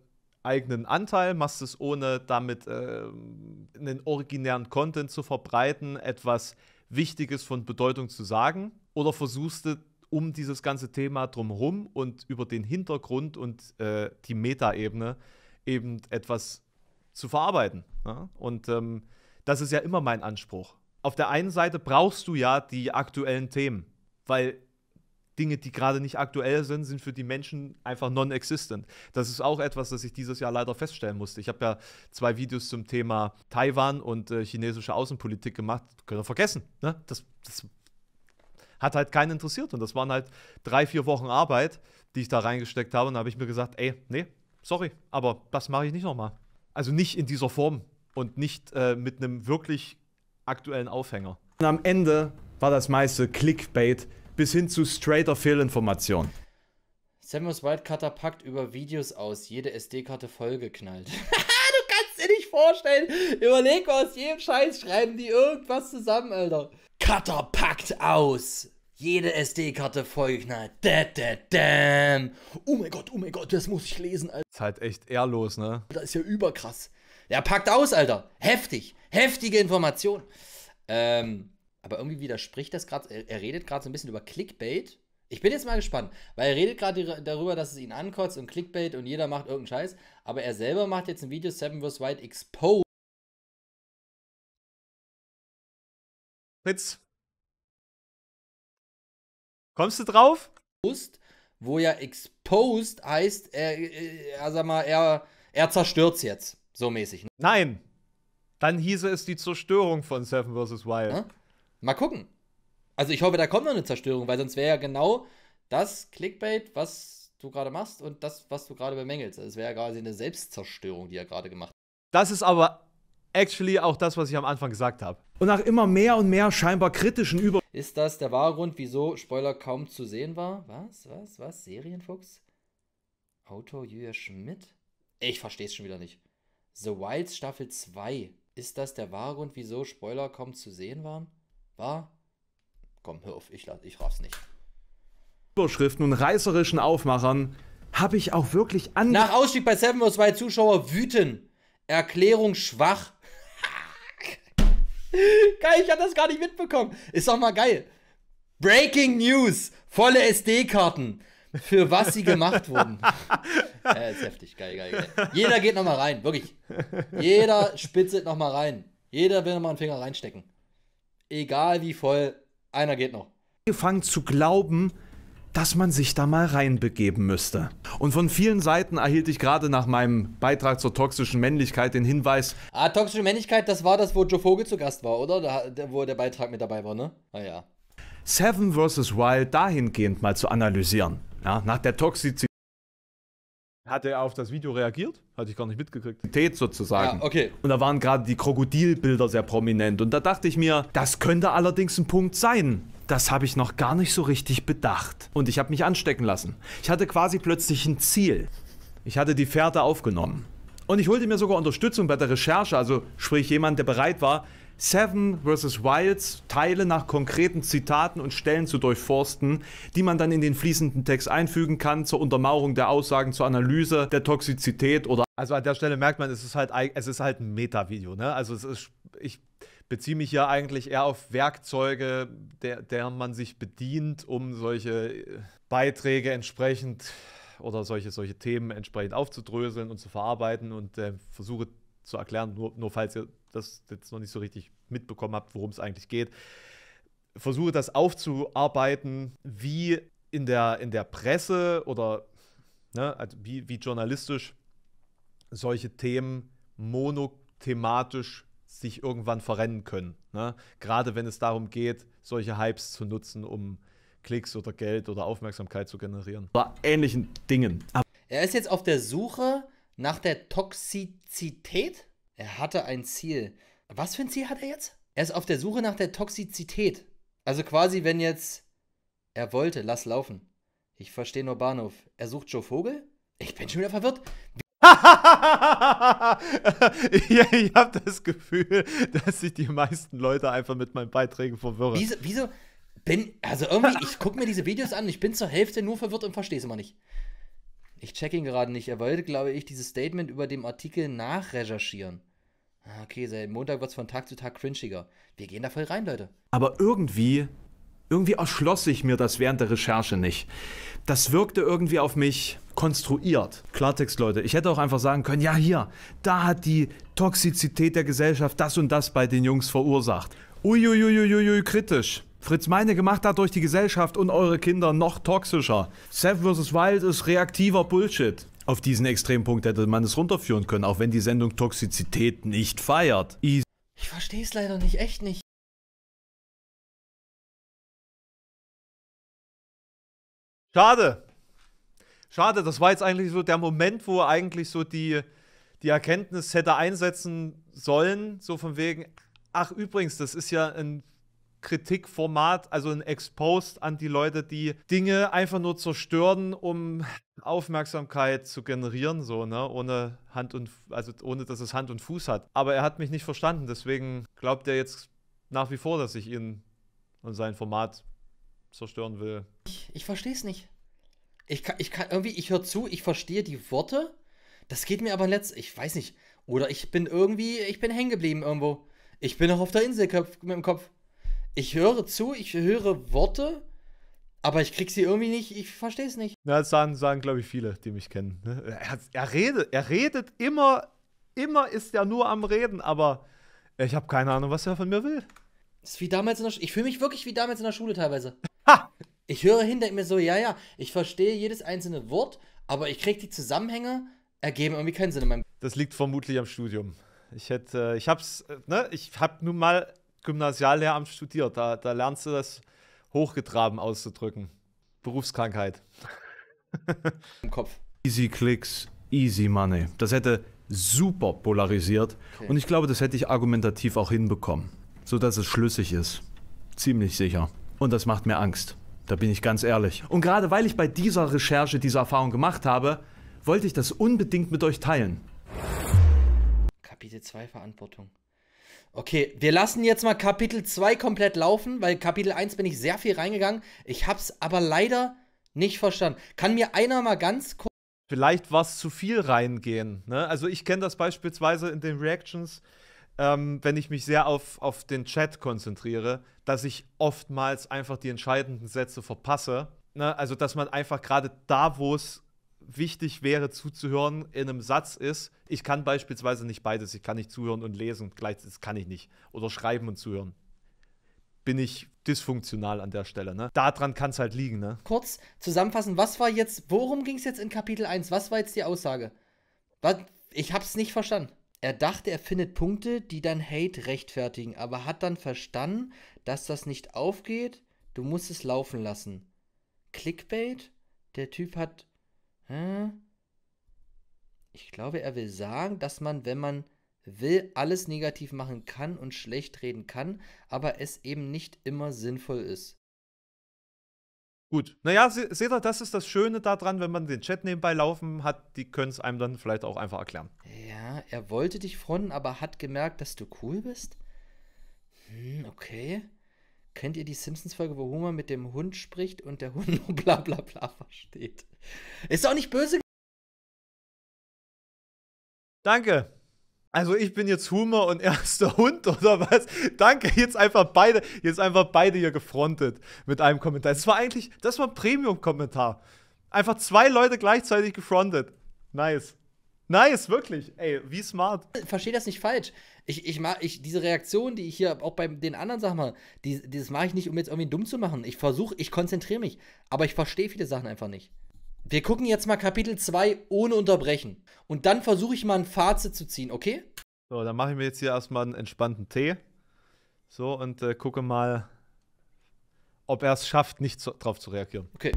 eigenen Anteil, machst du es ohne damit äh, einen originären Content zu verbreiten, etwas Wichtiges von Bedeutung zu sagen? Oder versuchst du um dieses ganze Thema drumherum und über den Hintergrund und äh, die Metaebene eben etwas zu verarbeiten. Ja? Und ähm, das ist ja immer mein Anspruch. Auf der einen Seite brauchst du ja die aktuellen Themen, weil Dinge, die gerade nicht aktuell sind, sind für die Menschen einfach non-existent. Das ist auch etwas, das ich dieses Jahr leider feststellen musste. Ich habe ja zwei Videos zum Thema Taiwan und äh, chinesische Außenpolitik gemacht. Können wir vergessen. Ne? Das, das hat halt keinen interessiert. Und das waren halt drei, vier Wochen Arbeit, die ich da reingesteckt habe. Und da habe ich mir gesagt, ey, nee, sorry, aber das mache ich nicht nochmal. Also nicht in dieser Form und nicht äh, mit einem wirklich aktuellen Aufhänger. Und am Ende war das meiste Clickbait bis hin zu straighter Fehlinformation. Samus Wildcutter packt über Videos aus, jede SD-Karte vollgeknallt. [laughs] du kannst dir nicht vorstellen. Überleg mal, aus jedem Scheiß schreiben die irgendwas zusammen, Alter. Cutter packt aus jede SD-Karte vollgeknallt. Da, da, damn. Oh mein Gott, oh mein Gott, das muss ich lesen, Alter. Das ist halt echt ehrlos, ne? Das ist ja überkrass. Ja, packt aus, Alter. Heftig. Heftige Information. Ähm, aber irgendwie widerspricht das gerade. Er, er, redet gerade so ein bisschen über Clickbait. Ich bin jetzt mal gespannt, weil er redet gerade darüber, dass es ihn ankotzt und Clickbait und jeder macht irgendeinen Scheiß. Aber er selber macht jetzt ein Video, Seven vs. White Exposed. Fritz, Kommst du drauf? Wo ja exposed heißt, er, er sag mal, er, er zerstört's jetzt. So mäßig. Ne? Nein. Dann hieße es die Zerstörung von Seven vs. Wild. Ja? Ne? Mal gucken. Also ich hoffe, da kommt noch eine Zerstörung, weil sonst wäre ja genau das Clickbait, was du gerade machst und das, was du gerade bemängelst. Also, es wäre ja quasi eine Selbstzerstörung, die er gerade gemacht hat. Das ist aber actually auch das, was ich am Anfang gesagt habe. Und nach immer mehr und mehr scheinbar kritischen Über... Ist das der wahre Grund, wieso Spoiler kaum zu sehen war? Was, was, was? Serienfuchs? Autor Jürgen Schmidt? Ich verstehe es schon wieder nicht. The Wilds Staffel 2. Ist das der wahre Grund, wieso Spoiler kaum zu sehen waren? War? Komm, hör auf, ich, ich raff's nicht. Überschriften und reißerischen Aufmachern habe ich auch wirklich an... Nach Ausstieg bei Seven 2 Zuschauer wüten. Erklärung schwach. [laughs] Geil, ich hab das gar nicht mitbekommen. Ist doch mal geil. Breaking News: Volle SD-Karten. Für was sie gemacht wurden. [laughs] ja, ist heftig. Geil, geil, geil. Jeder geht nochmal rein, wirklich. Jeder spitzelt nochmal rein. Jeder will nochmal einen Finger reinstecken. Egal wie voll, einer geht noch. Angefangen zu glauben, dass man sich da mal reinbegeben müsste. Und von vielen Seiten erhielt ich gerade nach meinem Beitrag zur toxischen Männlichkeit den Hinweis. Ah, toxische Männlichkeit, das war das, wo Joe Vogel zu Gast war, oder? Da, wo der Beitrag mit dabei war, ne? Naja. Ah, Seven vs. Wild dahingehend mal zu analysieren. Ja, nach der Toxizität. Hat er auf das Video reagiert? Hatte ich gar nicht mitgekriegt. Tät sozusagen. Ja, okay. Und da waren gerade die Krokodilbilder sehr prominent. Und da dachte ich mir, das könnte allerdings ein Punkt sein, das habe ich noch gar nicht so richtig bedacht. Und ich habe mich anstecken lassen. Ich hatte quasi plötzlich ein Ziel. Ich hatte die Fährte aufgenommen. Und ich holte mir sogar Unterstützung bei der Recherche, also sprich jemand, der bereit war, Seven vs. Wilds Teile nach konkreten Zitaten und Stellen zu durchforsten, die man dann in den fließenden Text einfügen kann zur Untermauerung der Aussagen, zur Analyse der Toxizität oder. Also an der Stelle merkt man, es ist halt, es ist halt ein Meta-Video, ne? Also es ist, ich beziehe mich ja eigentlich eher auf Werkzeuge, der, deren man sich bedient, um solche äh, Beiträge entsprechend oder solche, solche Themen entsprechend aufzudröseln und zu verarbeiten und äh, versuche zu erklären, nur, nur falls ihr das jetzt noch nicht so richtig mitbekommen habt, worum es eigentlich geht. Versuche das aufzuarbeiten, wie in der, in der Presse oder ne, also wie, wie journalistisch solche Themen monothematisch sich irgendwann verrennen können. Ne? Gerade wenn es darum geht, solche Hypes zu nutzen, um Klicks oder Geld oder Aufmerksamkeit zu generieren. Bei ähnlichen Dingen. Er ist jetzt auf der Suche nach der Toxizität. Er hatte ein Ziel. Was für ein Ziel hat er jetzt? Er ist auf der Suche nach der Toxizität. Also quasi, wenn jetzt er wollte, lass laufen. Ich verstehe nur Bahnhof. Er sucht Joe Vogel? Ich bin schon wieder verwirrt. [laughs] ich habe das Gefühl, dass sich die meisten Leute einfach mit meinen Beiträgen verwirren. Wieso, wieso bin, also irgendwie, ich gucke mir diese Videos an, ich bin zur Hälfte nur verwirrt und verstehe es immer nicht. Ich check ihn gerade nicht. Er wollte, glaube ich, dieses Statement über dem Artikel nachrecherchieren. Ah, okay, seit Montag wird es von Tag zu Tag cringiger. Wir gehen da voll rein, Leute. Aber irgendwie, irgendwie erschloss ich mir das während der Recherche nicht das wirkte irgendwie auf mich konstruiert. Klartext, Leute. Ich hätte auch einfach sagen können, ja hier, da hat die Toxizität der Gesellschaft das und das bei den Jungs verursacht. Uiuiuiuiui, kritisch. Fritz Meine gemacht dadurch die Gesellschaft und eure Kinder noch toxischer. Seth vs. Wild ist reaktiver Bullshit. Auf diesen Extrempunkt hätte man es runterführen können, auch wenn die Sendung Toxizität nicht feiert. Easy. Ich verstehe es leider nicht, echt nicht. Schade. Schade, das war jetzt eigentlich so der Moment, wo eigentlich so die, die Erkenntnis hätte einsetzen sollen, so von wegen, ach übrigens, das ist ja ein Kritikformat, also ein Exposed an die Leute, die Dinge einfach nur zerstören, um Aufmerksamkeit zu generieren, so, ne? Ohne Hand und also ohne dass es Hand und Fuß hat. Aber er hat mich nicht verstanden, deswegen glaubt er jetzt nach wie vor, dass ich ihn und sein Format zerstören will. Ich, ich verstehe es nicht. Ich kann, ich kann irgendwie, ich höre zu, ich verstehe die Worte. Das geht mir aber letzt, ich weiß nicht. Oder ich bin irgendwie, ich bin hängen geblieben irgendwo. Ich bin noch auf der Insel mit dem Kopf. Ich höre zu, ich höre Worte, aber ich krieg sie irgendwie nicht, ich verstehe es nicht. Na, das sagen, sagen glaube ich, viele, die mich kennen. Ne? Er, er, redet, er redet immer, immer ist er nur am Reden, aber ich habe keine Ahnung, was er von mir will. Das ist wie damals in der Schule. Ich fühle mich wirklich wie damals in der Schule teilweise. Ha! Ich höre hinter mir so, ja, ja, ich verstehe jedes einzelne Wort, aber ich kriege die Zusammenhänge, ergeben irgendwie keinen Sinn in meinem. Das liegt vermutlich am Studium. Ich hätte, äh, ich hab's, äh, ne, ich hab nun mal Gymnasiallehramt studiert. Da, da lernst du das hochgetraben auszudrücken. Berufskrankheit. [laughs] Im Kopf. Easy Klicks, easy money. Das hätte super polarisiert. Okay. Und ich glaube, das hätte ich argumentativ auch hinbekommen, sodass es schlüssig ist. Ziemlich sicher. Und das macht mir Angst. Da bin ich ganz ehrlich. Und gerade weil ich bei dieser Recherche diese Erfahrung gemacht habe, wollte ich das unbedingt mit euch teilen. Kapitel 2 Verantwortung. Okay, wir lassen jetzt mal Kapitel 2 komplett laufen, weil Kapitel 1 bin ich sehr viel reingegangen. Ich hab's aber leider nicht verstanden. Kann mir einer mal ganz kurz. Vielleicht war es zu viel reingehen. Ne? Also ich kenne das beispielsweise in den Reactions ähm, wenn ich mich sehr auf, auf den Chat konzentriere, dass ich oftmals einfach die entscheidenden Sätze verpasse. Ne? Also, dass man einfach gerade da, wo es wichtig wäre zuzuhören in einem Satz ist, ich kann beispielsweise nicht beides, ich kann nicht zuhören und lesen, gleich, das kann ich nicht. Oder schreiben und zuhören. Bin ich dysfunktional an der Stelle, ne? Daran kann es halt liegen, ne? Kurz zusammenfassen, was war jetzt, worum ging es jetzt in Kapitel 1? Was war jetzt die Aussage? Was, ich es nicht verstanden er dachte, er findet Punkte, die dann Hate rechtfertigen, aber hat dann verstanden, dass das nicht aufgeht. Du musst es laufen lassen. Clickbait? Der Typ hat. Hm? Ich glaube, er will sagen, dass man, wenn man will, alles negativ machen kann und schlecht reden kann, aber es eben nicht immer sinnvoll ist. Gut. Naja, seht ihr, das ist das Schöne daran, wenn man den Chat nebenbei laufen hat, die können es einem dann vielleicht auch einfach erklären. Ja, er wollte dich fronten, aber hat gemerkt, dass du cool bist? Hm, okay. Kennt ihr die Simpsons-Folge, wo Homer mit dem Hund spricht und der Hund nur bla bla bla versteht? Ist auch nicht böse. Danke. Also ich bin jetzt Humor und [laughs] erster Hund oder was? Danke, jetzt einfach beide, jetzt einfach beide hier gefrontet mit einem Kommentar. Das war eigentlich, das war ein Premium-Kommentar. Einfach zwei Leute gleichzeitig gefrontet. Nice. Nice, wirklich. Ey, wie smart. Verstehe das nicht falsch. Ich, ich mag, ich, diese Reaktion, die ich hier auch bei den anderen Sachen mache, das mache ich nicht, um jetzt irgendwie dumm zu machen. Ich versuche, ich konzentriere mich. Aber ich verstehe viele Sachen einfach nicht. Wir gucken jetzt mal Kapitel 2 ohne Unterbrechen. Und dann versuche ich mal ein Fazit zu ziehen, okay? So, dann mache ich mir jetzt hier erstmal einen entspannten Tee. So, und äh, gucke mal, ob er es schafft, nicht zu, drauf zu reagieren. Okay.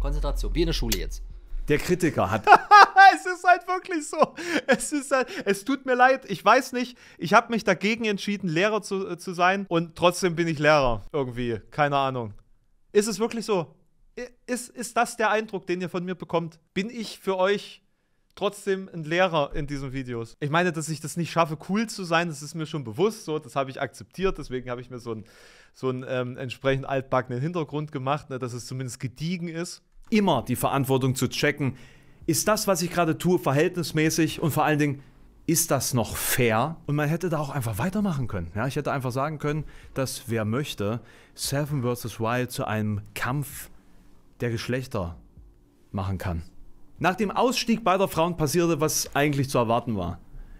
Konzentration, wie in der Schule jetzt. Der Kritiker hat. [laughs] es ist halt wirklich so. Es ist halt, es tut mir leid. Ich weiß nicht. Ich habe mich dagegen entschieden, Lehrer zu, äh, zu sein und trotzdem bin ich Lehrer. Irgendwie. Keine Ahnung. Ist es wirklich so? ist, ist das der Eindruck, den ihr von mir bekommt? Bin ich für euch trotzdem ein Lehrer in diesen Videos? Ich meine, dass ich das nicht schaffe, cool zu sein, das ist mir schon bewusst so, das habe ich akzeptiert, deswegen habe ich mir so einen so ähm, entsprechend altbackenen Hintergrund gemacht, ne, dass es zumindest gediegen ist. Immer die Verantwortung zu checken, ist das, was ich gerade tue, verhältnismäßig und vor allen Dingen, ist das noch fair? Und man hätte da auch einfach weitermachen können. Ja, ich hätte einfach sagen können, dass wer möchte, Seven vs. Wild zu einem Kampf der Geschlechter machen kann. Nach dem Ausstieg beider Frauen passierte, was eigentlich zu erwarten war.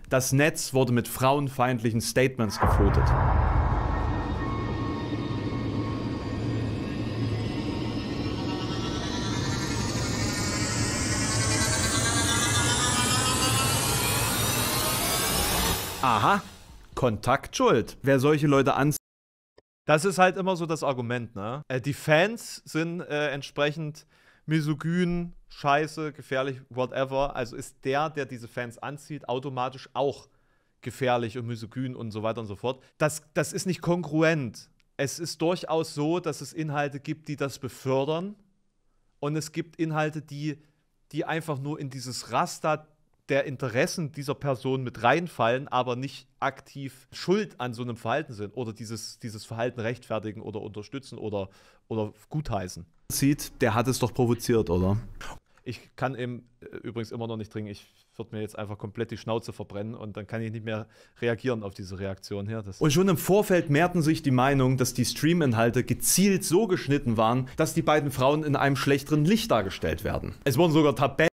Das Netz wurde mit frauenfeindlichen Statements geflutet. Aha, Kontaktschuld. Wer solche Leute anzieht, das ist halt immer so das Argument, ne? Äh, die Fans sind äh, entsprechend misogyn, scheiße, gefährlich, whatever. Also ist der, der diese Fans anzieht, automatisch auch gefährlich und misogyn und so weiter und so fort. Das, das ist nicht kongruent. Es ist durchaus so, dass es Inhalte gibt, die das befördern. Und es gibt Inhalte, die, die einfach nur in dieses Raster der Interessen dieser Person mit reinfallen, aber nicht aktiv schuld an so einem Verhalten sind oder dieses, dieses Verhalten rechtfertigen oder unterstützen oder, oder gutheißen. Sieht, der hat es doch provoziert, oder? Ich kann eben äh, übrigens immer noch nicht trinken. Ich würde mir jetzt einfach komplett die Schnauze verbrennen und dann kann ich nicht mehr reagieren auf diese Reaktion hier. Das und schon im Vorfeld mehrten sich die Meinung, dass die Stream-Inhalte gezielt so geschnitten waren, dass die beiden Frauen in einem schlechteren Licht dargestellt werden. Es wurden sogar Tabellen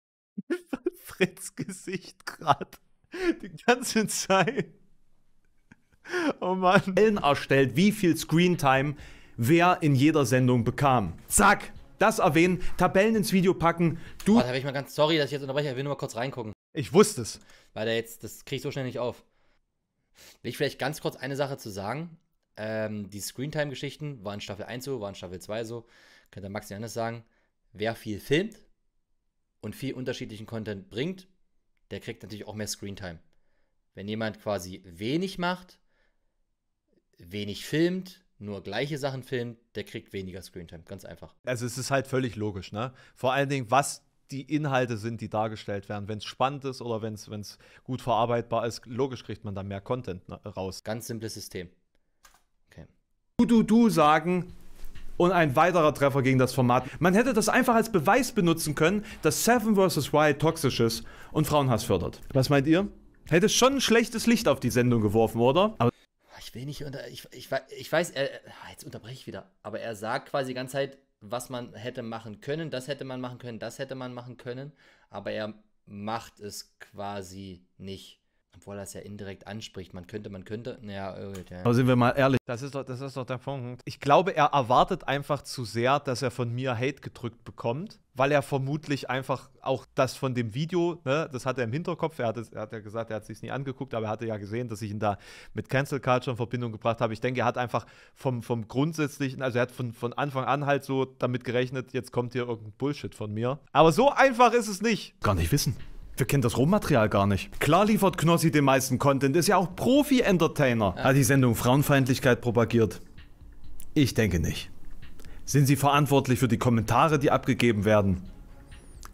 Fritz Gesicht gerade die ganze Zeit. Oh Mann. Ellen erstellt, wie viel Screentime wer in jeder Sendung bekam. Zack, das erwähnen, Tabellen ins Video packen. Du. Warte, da bin ich mal ganz sorry, dass ich jetzt unterbreche. Ich will nur mal kurz reingucken. Ich wusste es. Weil da jetzt, das kriege ich so schnell nicht auf. Will ich vielleicht ganz kurz eine Sache zu sagen? Ähm, die Screentime-Geschichten waren Staffel 1 so, waren Staffel 2 so. Könnte Max Janis sagen, wer viel filmt, und viel unterschiedlichen Content bringt, der kriegt natürlich auch mehr Screentime. Wenn jemand quasi wenig macht, wenig filmt, nur gleiche Sachen filmt, der kriegt weniger Screentime. Ganz einfach. Also es ist halt völlig logisch, ne? Vor allen Dingen, was die Inhalte sind, die dargestellt werden. Wenn es spannend ist oder wenn es gut verarbeitbar ist, logisch kriegt man dann mehr Content ne, raus. Ganz simples System. Okay. Du, du, du sagen, und ein weiterer Treffer gegen das Format. Man hätte das einfach als Beweis benutzen können, dass Seven vs. Wild toxisch ist und Frauenhass fördert. Was meint ihr? Hätte schon ein schlechtes Licht auf die Sendung geworfen, oder? Aber ich will nicht unter. Ich, ich, ich weiß, er, ah, jetzt unterbreche ich wieder. Aber er sagt quasi die ganze Zeit, was man hätte machen können, das hätte man machen können, das hätte man machen können. Aber er macht es quasi nicht. Obwohl er es ja indirekt anspricht. Man könnte, man könnte. Naja, ja. Oh, aber sind wir mal ehrlich. Das ist, doch, das ist doch der Punkt. Ich glaube, er erwartet einfach zu sehr, dass er von mir Hate gedrückt bekommt, weil er vermutlich einfach auch das von dem Video, ne, das hat er im Hinterkopf. Er hat, es, er hat ja gesagt, er hat es sich nie angeguckt, aber er hatte ja gesehen, dass ich ihn da mit Cancel Culture in Verbindung gebracht habe. Ich denke, er hat einfach vom, vom Grundsätzlichen, also er hat von, von Anfang an halt so damit gerechnet, jetzt kommt hier irgendein Bullshit von mir. Aber so einfach ist es nicht. Gar nicht wissen. Wir kennen das Rohmaterial gar nicht. Klar liefert Knossi den meisten Content, ist ja auch Profi-Entertainer. Ja. Hat die Sendung Frauenfeindlichkeit propagiert? Ich denke nicht. Sind sie verantwortlich für die Kommentare, die abgegeben werden?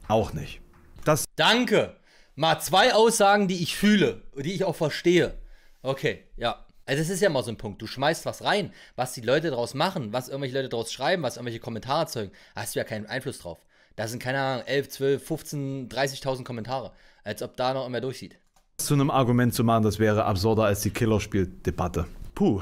Auch nicht. Das Danke! Mal zwei Aussagen, die ich fühle, die ich auch verstehe. Okay, ja. Also das ist ja mal so ein Punkt. Du schmeißt was rein, was die Leute draus machen, was irgendwelche Leute draus schreiben, was irgendwelche Kommentare erzeugen. Hast du ja keinen Einfluss drauf. Da sind, keine Ahnung, 11, 12, 15, 30.000 Kommentare. Als ob da noch immer durchsieht. Zu einem Argument zu machen, das wäre absurder als die Killerspiel-Debatte. Puh.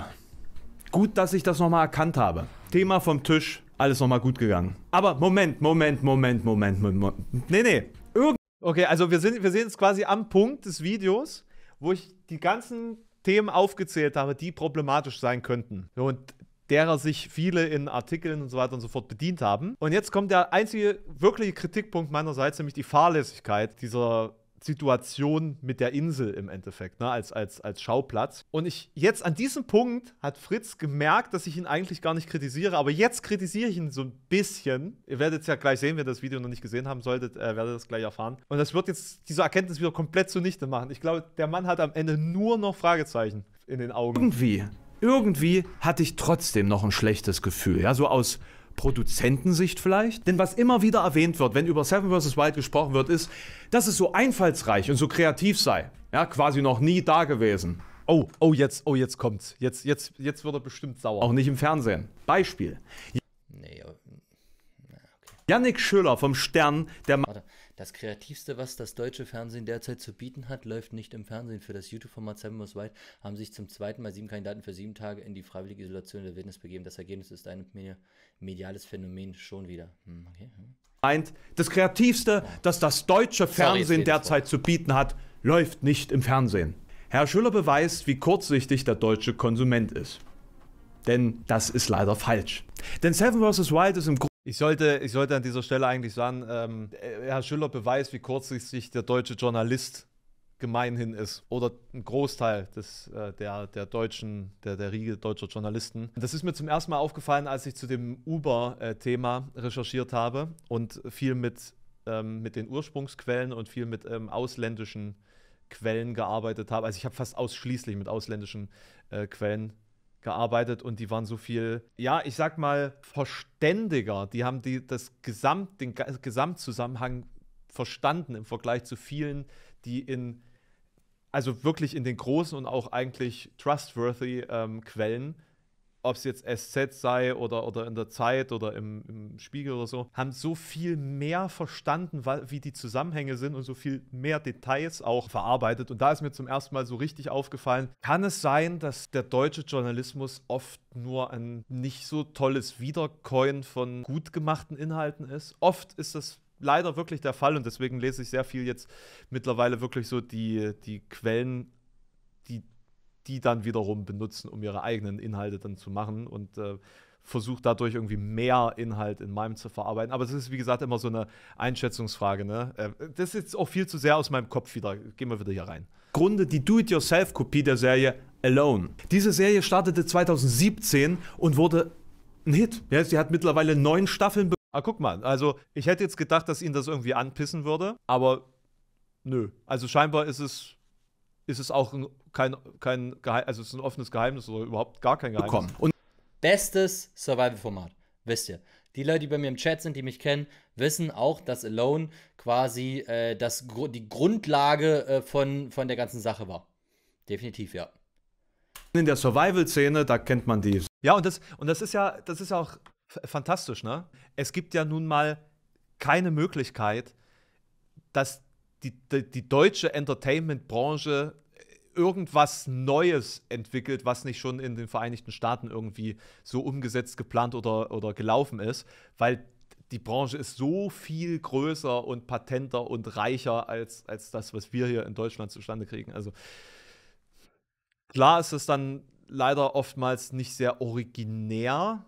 Gut, dass ich das nochmal erkannt habe. Thema vom Tisch, alles nochmal gut gegangen. Aber Moment, Moment, Moment, Moment, Moment. Nee, nee. Irgend okay, also wir sind, wir sind jetzt quasi am Punkt des Videos, wo ich die ganzen Themen aufgezählt habe, die problematisch sein könnten. Und derer sich viele in Artikeln und so weiter und so fort bedient haben. Und jetzt kommt der einzige wirkliche Kritikpunkt meinerseits, nämlich die Fahrlässigkeit dieser Situation mit der Insel im Endeffekt, ne, als, als, als Schauplatz. Und ich jetzt an diesem Punkt hat Fritz gemerkt, dass ich ihn eigentlich gar nicht kritisiere, aber jetzt kritisiere ich ihn so ein bisschen. Ihr werdet es ja gleich sehen, wenn ihr das Video noch nicht gesehen haben solltet, äh, werdet ihr das gleich erfahren. Und das wird jetzt diese Erkenntnis wieder komplett zunichte machen. Ich glaube, der Mann hat am Ende nur noch Fragezeichen in den Augen. Irgendwie irgendwie hatte ich trotzdem noch ein schlechtes Gefühl. Ja, so aus Produzentensicht vielleicht. Denn was immer wieder erwähnt wird, wenn über Seven vs. Wild gesprochen wird, ist, dass es so einfallsreich und so kreativ sei. Ja, quasi noch nie da gewesen. Oh, oh, jetzt, oh, jetzt kommt's. Jetzt, jetzt, jetzt wird er bestimmt sauer. Auch nicht im Fernsehen. Beispiel. Nee, oh, okay. Yannick Schüller vom Stern, der... Warte. Das Kreativste, was das deutsche Fernsehen derzeit zu bieten hat, läuft nicht im Fernsehen. Für das YouTube-Format Seven Most White haben sich zum zweiten Mal sieben Kandidaten für sieben Tage in die freiwillige Isolation der Wildnis begeben. Das Ergebnis ist ein mediales Phänomen schon wieder. Hm, okay. Hm. das Kreativste, das das deutsche Fernsehen Sorry, derzeit zu bieten hat, läuft nicht im Fernsehen. Herr Schüller beweist, wie kurzsichtig der deutsche Konsument ist. Denn das ist leider falsch. Denn Seven vs. Wild ist im Grunde ich sollte, ich sollte an dieser Stelle eigentlich sagen, ähm, Herr Schüller beweist, wie kurzsichtig der deutsche Journalist gemeinhin ist oder ein Großteil des, äh, der, der deutschen, der, der Riege deutscher Journalisten. Das ist mir zum ersten Mal aufgefallen, als ich zu dem Uber-Thema recherchiert habe und viel mit, ähm, mit den Ursprungsquellen und viel mit ähm, ausländischen Quellen gearbeitet habe. Also ich habe fast ausschließlich mit ausländischen äh, Quellen gearbeitet und die waren so viel, ja, ich sag mal, verständiger. Die haben die, das Gesamt, den Gesamtzusammenhang verstanden im Vergleich zu vielen, die in, also wirklich in den großen und auch eigentlich trustworthy ähm, Quellen ob es jetzt SZ sei oder, oder in der Zeit oder im, im, Spiegel oder so, haben so viel mehr verstanden, wie die Zusammenhänge sind und so viel mehr Details auch verarbeitet. Und da ist mir zum ersten Mal so richtig aufgefallen, kann es sein, dass der deutsche Journalismus oft nur ein nicht so tolles Wiedercoin von gut gemachten Inhalten ist? Oft ist das leider wirklich der Fall und deswegen lese ich sehr viel jetzt mittlerweile wirklich so die, die Quellen, die die dann wiederum benutzen, um ihre eigenen Inhalte dann zu machen und äh, versucht dadurch irgendwie mehr Inhalt in meinem zu verarbeiten. Aber das ist, wie gesagt, immer so eine Einschätzungsfrage. Ne? Ähm, das ist jetzt auch viel zu sehr aus meinem Kopf wieder. Gehen wir wieder hier rein. Grunde die Do-it-yourself-Kopie der Serie Alone. Diese Serie startete 2017 und wurde ein Hit. Ja, sie hat mittlerweile neun Staffeln. Ah, guck mal. Also, ich hätte jetzt gedacht, dass ihnen das irgendwie anpissen würde, aber nö. Also, scheinbar ist es ist es auch ein, kein, kein Geheimnis, also es ist ein offenes Geheimnis oder überhaupt gar kein Geheimnis. Bekommen. Und Bestes Survival-Format, wisst ihr. Die Leute, die bei mir im Chat sind, die mich kennen, wissen auch, dass Alone quasi äh, das, die Grundlage äh, von, von der ganzen Sache war. Definitiv, ja. In der Survival-Szene, da kennt man die. Ja, und das, und das ist ja, das ist ja auch fantastisch, ne? Es gibt ja nun mal keine Möglichkeit, dass die, die, die deutsche Entertainment-Branche irgendwas Neues entwickelt, was nicht schon in den Vereinigten Staaten irgendwie so umgesetzt, geplant oder, oder gelaufen ist, weil die Branche ist so viel größer und patenter und reicher als, als das, was wir hier in Deutschland zustande kriegen. Also klar ist es dann leider oftmals nicht sehr originär,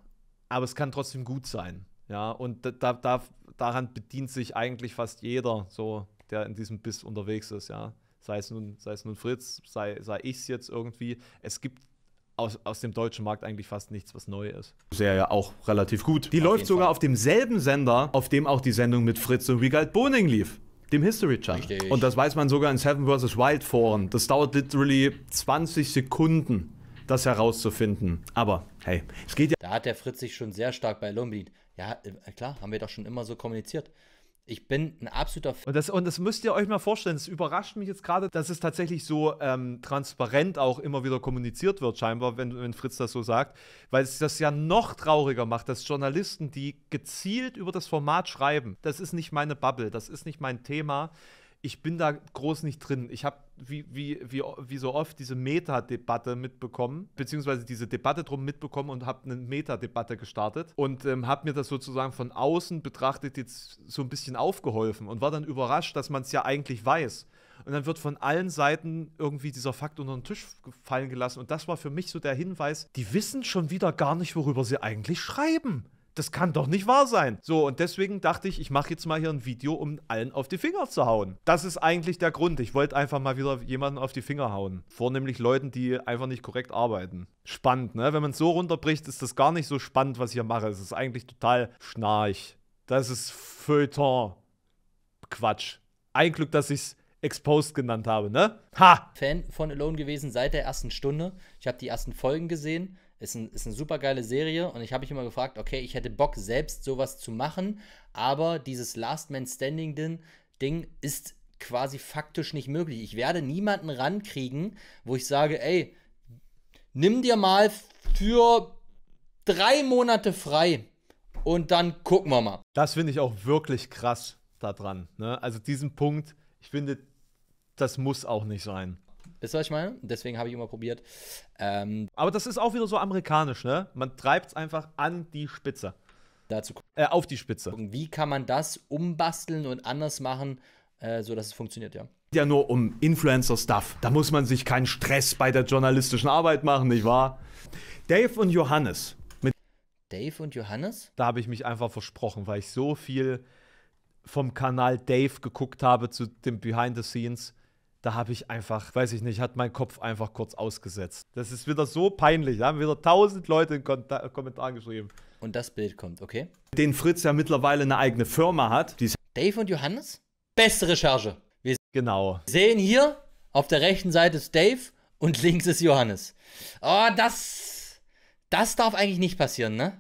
aber es kann trotzdem gut sein. Ja, und da, da, daran bedient sich eigentlich fast jeder so der in diesem Biss unterwegs ist, ja. Sei es nun, sei es nun Fritz, sei, sei ich es jetzt irgendwie. Es gibt aus, aus dem deutschen Markt eigentlich fast nichts, was neu ist. Serie auch relativ gut. Die auf läuft sogar Fall. auf demselben Sender, auf dem auch die Sendung mit Fritz und Wiegald Boning lief. Dem History Channel. Richtig. Und das weiß man sogar in Seven vs. Wild Foren. Das dauert literally 20 Sekunden, das herauszufinden. Aber hey, es geht ja. Da hat der Fritz sich schon sehr stark bei Lumbi. Ja, äh, klar, haben wir doch schon immer so kommuniziert. Ich bin ein absoluter Fan. Und das, und das müsst ihr euch mal vorstellen. Es überrascht mich jetzt gerade, dass es tatsächlich so ähm, transparent auch immer wieder kommuniziert wird, scheinbar, wenn, wenn Fritz das so sagt. Weil es das ja noch trauriger macht, dass Journalisten, die gezielt über das Format schreiben, das ist nicht meine Bubble, das ist nicht mein Thema, ich bin da groß nicht drin. Ich habe, wie, wie, wie, wie so oft, diese Meta-Debatte mitbekommen, beziehungsweise diese Debatte drum mitbekommen und habe eine Meta-Debatte gestartet und ähm, habe mir das sozusagen von außen betrachtet jetzt so ein bisschen aufgeholfen und war dann überrascht, dass man es ja eigentlich weiß. Und dann wird von allen Seiten irgendwie dieser Fakt unter den Tisch fallen gelassen. Und das war für mich so der Hinweis, die wissen schon wieder gar nicht, worüber sie eigentlich schreiben das kann doch nicht wahr sein. So, und deswegen dachte ich, ich mache jetzt mal hier ein Video, um allen auf die Finger zu hauen. Das ist eigentlich der Grund. Ich wollte einfach mal wieder jemanden auf die Finger hauen. Vornehmlich Leuten, die einfach nicht korrekt arbeiten. Spannend, ne? Wenn man es so runterbricht, ist das gar nicht so spannend, was ich hier mache. Es ist eigentlich total schnarch. Das ist Feuilleton. Quatsch. Ein Glück, dass ich es Exposed genannt habe, ne? Ha! Fan von Alone gewesen seit der ersten Stunde. Ich habe die ersten Folgen gesehen. Ist, ein, ist eine super geile Serie und ich habe mich immer gefragt, okay, ich hätte Bock, selbst sowas zu machen, aber dieses Last Man Standing Ding, ist quasi faktisch nicht möglich. Ich werde niemanden rankriegen, wo ich sage, ey, nimm dir mal für drei Monate frei und dann gucken wir mal. Das finde ich auch wirklich krass daran. Ne? Also diesen Punkt, ich finde, das muss auch nicht sein. Wisst ihr, was ich meine? Deswegen habe ich immer probiert. Ähm, Aber das ist auch wieder so amerikanisch, ne? Man treibt es einfach an die Spitze. Dazu äh, auf die Spitze. wie kann man das umbasteln und anders machen, äh, sodass es funktioniert, ja. Ja, nur um Influencer-Stuff. Da muss man sich keinen Stress bei der journalistischen Arbeit machen, nicht wahr? Dave und Johannes. Mit Dave und Johannes? Da habe ich mich einfach versprochen, weil ich so viel vom Kanal Dave geguckt habe zu dem Behind the Scenes da habe ich einfach, weiß ich nicht, hat mein Kopf einfach kurz ausgesetzt. Das ist wieder so peinlich. Da haben wieder tausend Leute in Kon Kommentaren geschrieben. Und das Bild kommt, okay? Den Fritz ja mittlerweile eine eigene Firma hat. Dave und Johannes? Bessere Charge. Wir genau. sehen hier, auf der rechten Seite ist Dave und [laughs] links ist Johannes. Oh, das, das darf eigentlich nicht passieren, ne?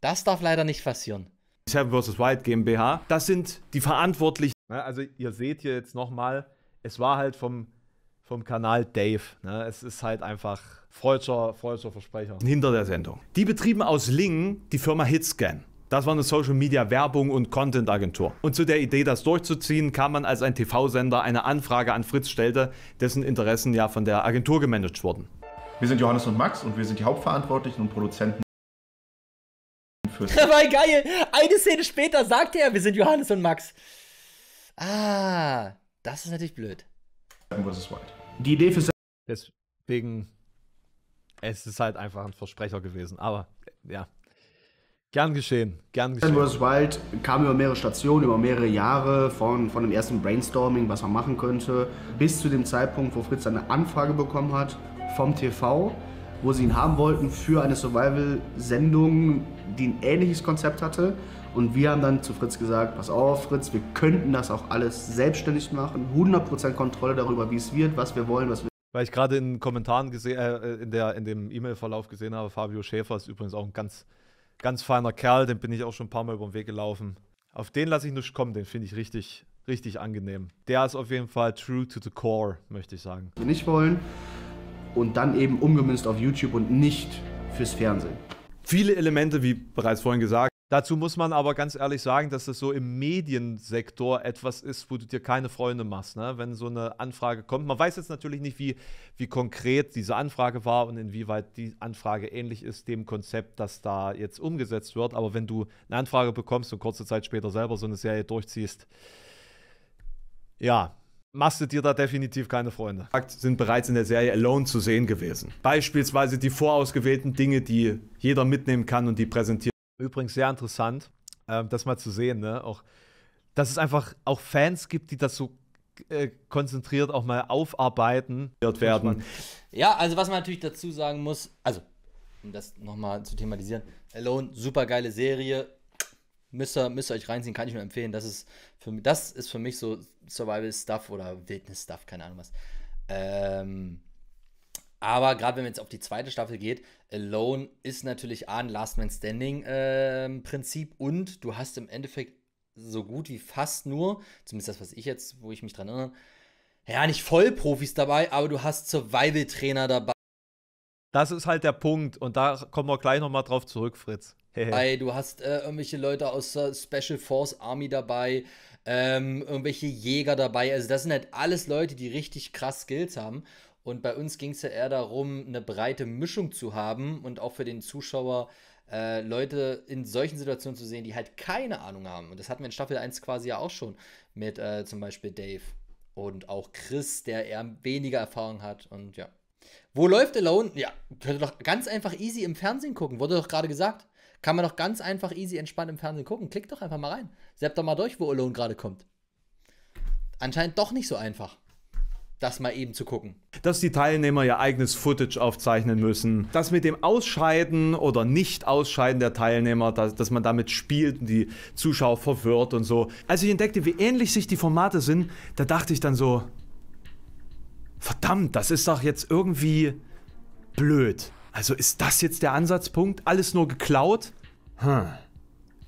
Das darf leider nicht passieren. Seven vs. White GmbH, das sind die Verantwortlichen. Also ihr seht hier jetzt nochmal, es war halt vom, vom Kanal Dave. Ne? Es ist halt einfach freudscher, freudscher Versprecher. Hinter der Sendung. Die betrieben aus Lingen die Firma Hitscan. Das war eine Social Media Werbung und Content Agentur. Und zu der Idee, das durchzuziehen, kam man, als ein TV-Sender eine Anfrage an Fritz stellte, dessen Interessen ja von der Agentur gemanagt wurden. Wir sind Johannes und Max und wir sind die Hauptverantwortlichen und Produzenten. Das [laughs] War geil! Eine Szene später sagte er, wir sind Johannes und Max. Ah. Das ist natürlich blöd. Die Idee für Deswegen, es ist halt einfach ein Versprecher gewesen, aber ja. Gern geschehen, gern geschehen. Seven vs. Wild kam über mehrere Stationen, über mehrere Jahre von, von dem ersten Brainstorming, was man machen könnte, bis zu dem Zeitpunkt, wo Fritz eine Anfrage bekommen hat vom TV, wo sie ihn haben wollten für eine Survival-Sendung, die ein ähnliches Konzept hatte. Und wir haben dann zu Fritz gesagt, pass auf Fritz, wir könnten das auch alles selbstständig machen, 100% Kontrolle darüber, wie es wird, was wir wollen, was wir weil ich gerade in Kommentaren gesehen, äh, äh, in, der, in dem E-Mail-Verlauf gesehen habe, Fabio Schäfer ist übrigens auch ein ganz, ganz feiner Kerl, den bin ich auch schon ein paar Mal über den Weg gelaufen. Auf den lasse ich nicht kommen, den finde ich richtig, richtig angenehm. Der ist auf jeden Fall true to the core, möchte ich sagen. Wir nicht wollen und dann eben umgemünzt auf YouTube und nicht fürs Fernsehen. Viele Elemente, wie bereits vorhin gesagt, Dazu muss man aber ganz ehrlich sagen, dass das so im Mediensektor etwas ist, wo du dir keine Freunde machst, ne? wenn so eine Anfrage kommt. Man weiß jetzt natürlich nicht, wie, wie konkret diese Anfrage war und inwieweit die Anfrage ähnlich ist dem Konzept, das da jetzt umgesetzt wird. Aber wenn du eine Anfrage bekommst und kurze Zeit später selber so eine Serie durchziehst, ja, machst du dir da definitiv keine Freunde. Sind bereits in der Serie Alone zu sehen gewesen. Beispielsweise die vorausgewählten Dinge, die jeder mitnehmen kann und die präsentiert. Übrigens sehr interessant, äh, das mal zu sehen, ne? Auch, dass es einfach auch Fans gibt, die das so äh, konzentriert auch mal aufarbeiten werden. Ja, also was man natürlich dazu sagen muss, also um das nochmal zu thematisieren, Alone, super geile Serie, müsst ihr, müsst ihr euch reinziehen, kann ich nur empfehlen. Das ist für, mich, das ist für mich so Survival Stuff oder Wildness Stuff, keine Ahnung was. Ähm, aber gerade wenn man jetzt auf die zweite Staffel geht, Alone ist natürlich A, ein Last Man Standing äh, Prinzip und du hast im Endeffekt so gut wie fast nur, zumindest das, was ich jetzt, wo ich mich dran erinnere, ja, nicht Vollprofis dabei, aber du hast Survival-Trainer dabei. Das ist halt der Punkt und da kommen wir gleich nochmal drauf zurück, Fritz. Hey, du hast äh, irgendwelche Leute aus der Special Force Army dabei, ähm, irgendwelche Jäger dabei. Also das sind halt alles Leute, die richtig krass Skills haben. Und bei uns ging es ja eher darum, eine breite Mischung zu haben und auch für den Zuschauer äh, Leute in solchen Situationen zu sehen, die halt keine Ahnung haben. Und das hatten wir in Staffel 1 quasi ja auch schon mit äh, zum Beispiel Dave und auch Chris, der eher weniger Erfahrung hat. Und ja. Wo läuft Alone? Ja, könnte doch ganz einfach easy im Fernsehen gucken, wurde doch gerade gesagt. Kann man doch ganz einfach easy entspannt im Fernsehen gucken. Klickt doch einfach mal rein. Seppt doch mal durch, wo Alone gerade kommt. Anscheinend doch nicht so einfach das mal eben zu gucken. Dass die Teilnehmer ihr eigenes Footage aufzeichnen müssen. Das mit dem Ausscheiden oder Nicht-Ausscheiden der Teilnehmer, dass, dass man damit spielt und die Zuschauer verwirrt und so. Als ich entdeckte, wie ähnlich sich die Formate sind, da dachte ich dann so, verdammt, das ist doch jetzt irgendwie blöd. Also ist das jetzt der Ansatzpunkt? Alles nur geklaut? Hm.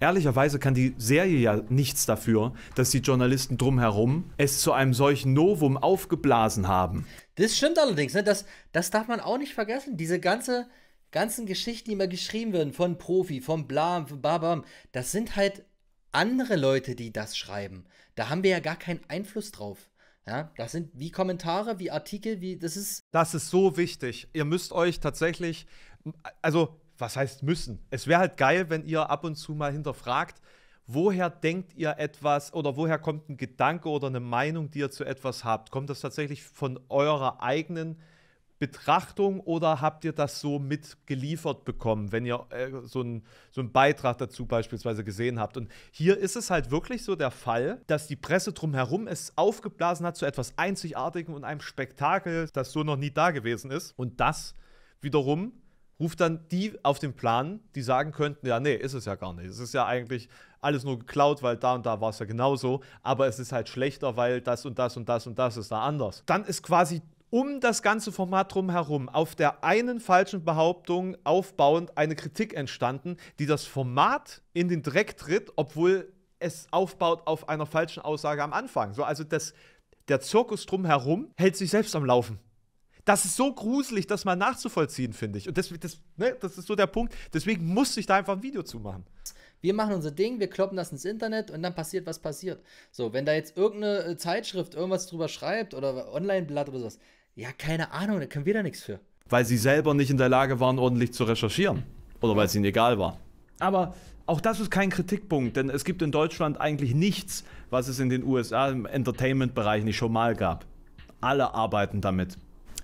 Ehrlicherweise kann die Serie ja nichts dafür, dass die Journalisten drumherum es zu einem solchen Novum aufgeblasen haben. Das stimmt allerdings, ne? das, das darf man auch nicht vergessen. Diese ganze, ganzen Geschichten, die immer geschrieben werden von Profi, von Blam, Babam, das sind halt andere Leute, die das schreiben. Da haben wir ja gar keinen Einfluss drauf. Ja, das sind wie Kommentare, wie Artikel, wie das ist. Das ist so wichtig. Ihr müsst euch tatsächlich, also was heißt müssen? Es wäre halt geil, wenn ihr ab und zu mal hinterfragt, woher denkt ihr etwas oder woher kommt ein Gedanke oder eine Meinung, die ihr zu etwas habt? Kommt das tatsächlich von eurer eigenen Betrachtung oder habt ihr das so mitgeliefert bekommen, wenn ihr äh, so, einen, so einen Beitrag dazu beispielsweise gesehen habt? Und hier ist es halt wirklich so der Fall, dass die Presse drumherum es aufgeblasen hat zu etwas Einzigartigem und einem Spektakel, das so noch nie da gewesen ist. Und das wiederum ruft dann die auf den Plan, die sagen könnten, ja, nee, ist es ja gar nicht. Es ist ja eigentlich alles nur geklaut, weil da und da war es ja genauso, aber es ist halt schlechter, weil das und das und das und das ist da anders. Dann ist quasi um das ganze Format drumherum auf der einen falschen Behauptung aufbauend eine Kritik entstanden, die das Format in den Dreck tritt, obwohl es aufbaut auf einer falschen Aussage am Anfang. So, also das, der Zirkus drumherum hält sich selbst am Laufen das ist so gruselig, das mal nachzuvollziehen, finde ich. Und das, das, ne, das ist so der Punkt. Deswegen musste ich da einfach ein Video zu machen. Wir machen unser Ding, wir kloppen das ins Internet und dann passiert, was passiert. So, wenn da jetzt irgendeine äh, Zeitschrift irgendwas drüber schreibt oder Online-Blatt oder sowas, ja, keine Ahnung, da können wir da nichts für. Weil sie selber nicht in der Lage waren, ordentlich zu recherchieren. Oder weil es ihnen egal war. Aber auch das ist kein Kritikpunkt, denn es gibt in Deutschland eigentlich nichts, was es in den USA im Entertainment-Bereich nicht schon mal gab. Alle arbeiten damit.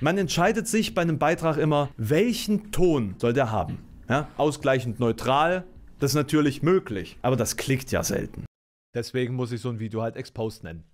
Man entscheidet sich bei einem Beitrag immer, welchen Ton soll der haben. Ja? Ausgleichend neutral, das ist natürlich möglich, aber das klickt ja selten. Deswegen muss ich so ein Video halt Exposed nennen.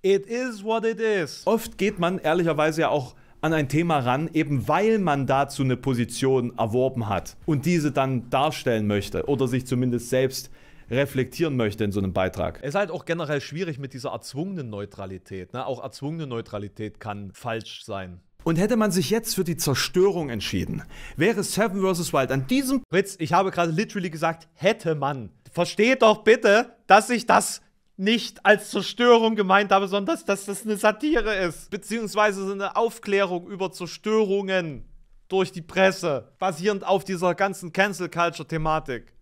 It is what it is. Oft geht man ehrlicherweise ja auch an ein Thema ran, eben weil man dazu eine Position erworben hat und diese dann darstellen möchte oder sich zumindest selbst reflektieren möchte in so einem Beitrag. Es ist halt auch generell schwierig mit dieser erzwungenen Neutralität. Ne? Auch erzwungene Neutralität kann falsch sein. Und hätte man sich jetzt für die Zerstörung entschieden, wäre Seven vs. Wild an diesem... Fritz, ich habe gerade literally gesagt, hätte man. Versteht doch bitte, dass ich das nicht als Zerstörung gemeint habe, sondern dass, dass das eine Satire ist. Beziehungsweise eine Aufklärung über Zerstörungen durch die Presse, basierend auf dieser ganzen Cancel-Culture-Thematik.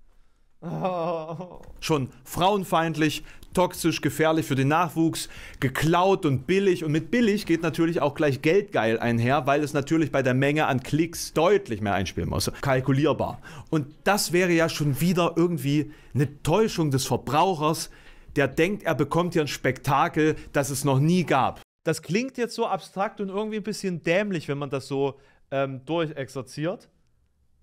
Oh. Schon frauenfeindlich, toxisch, gefährlich für den Nachwuchs, geklaut und billig. Und mit billig geht natürlich auch gleich geldgeil einher, weil es natürlich bei der Menge an Klicks deutlich mehr einspielen muss. Kalkulierbar. Und das wäre ja schon wieder irgendwie eine Täuschung des Verbrauchers, der denkt, er bekommt hier ein Spektakel, das es noch nie gab. Das klingt jetzt so abstrakt und irgendwie ein bisschen dämlich, wenn man das so ähm, durchexerziert.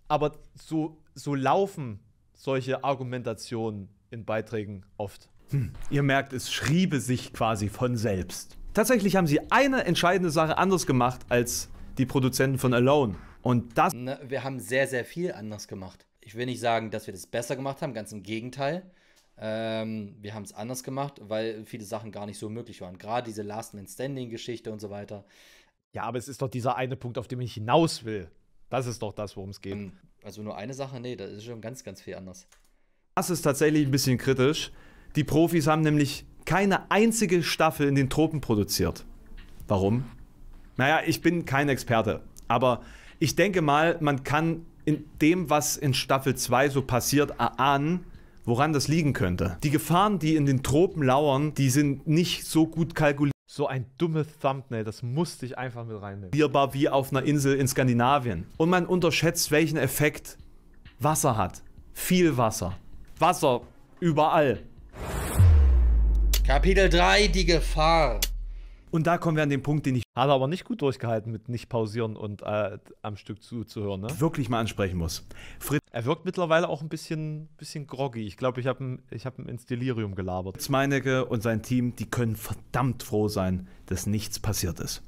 Aber so, so laufen solche Argumentationen in Beiträgen oft. Hm. Ihr merkt, es schriebe sich quasi von selbst. Tatsächlich haben sie eine entscheidende Sache anders gemacht als die Produzenten von Alone. Und das. Na, wir haben sehr, sehr viel anders gemacht. Ich will nicht sagen, dass wir das besser gemacht haben, ganz im Gegenteil. Ähm, wir haben es anders gemacht, weil viele Sachen gar nicht so möglich waren. Gerade diese Last Man Standing Geschichte und so weiter. Ja, aber es ist doch dieser eine Punkt, auf den ich hinaus will. Das ist doch das, worum es geht. Mhm. Also nur eine Sache, nee, das ist schon ganz, ganz viel anders. Das ist tatsächlich ein bisschen kritisch. Die Profis haben nämlich keine einzige Staffel in den Tropen produziert. Warum? Naja, ich bin kein Experte, aber ich denke mal, man kann in dem, was in Staffel 2 so passiert, erahnen, woran das liegen könnte. Die Gefahren, die in den Tropen lauern, die sind nicht so gut kalkuliert so ein dummes Thumbnail, das musste ich einfach mit reinnehmen. Bierbar wie auf einer Insel in Skandinavien. Und man unterschätzt, welchen Effekt Wasser hat. Viel Wasser. Wasser überall. Kapitel 3, die Gefahr. Und da kommen wir an den Punkt, den ich. Habe aber nicht gut durchgehalten mit nicht pausieren und äh, am Stück zuzuhören, ne? Wirklich mal ansprechen muss. Fritz er wirkt mittlerweile auch ein bisschen, bisschen groggy. Ich glaube, ich habe ihn hab ins Delirium gelabert. Fritz Meinecke und sein Team, die können verdammt froh sein, dass nichts passiert ist.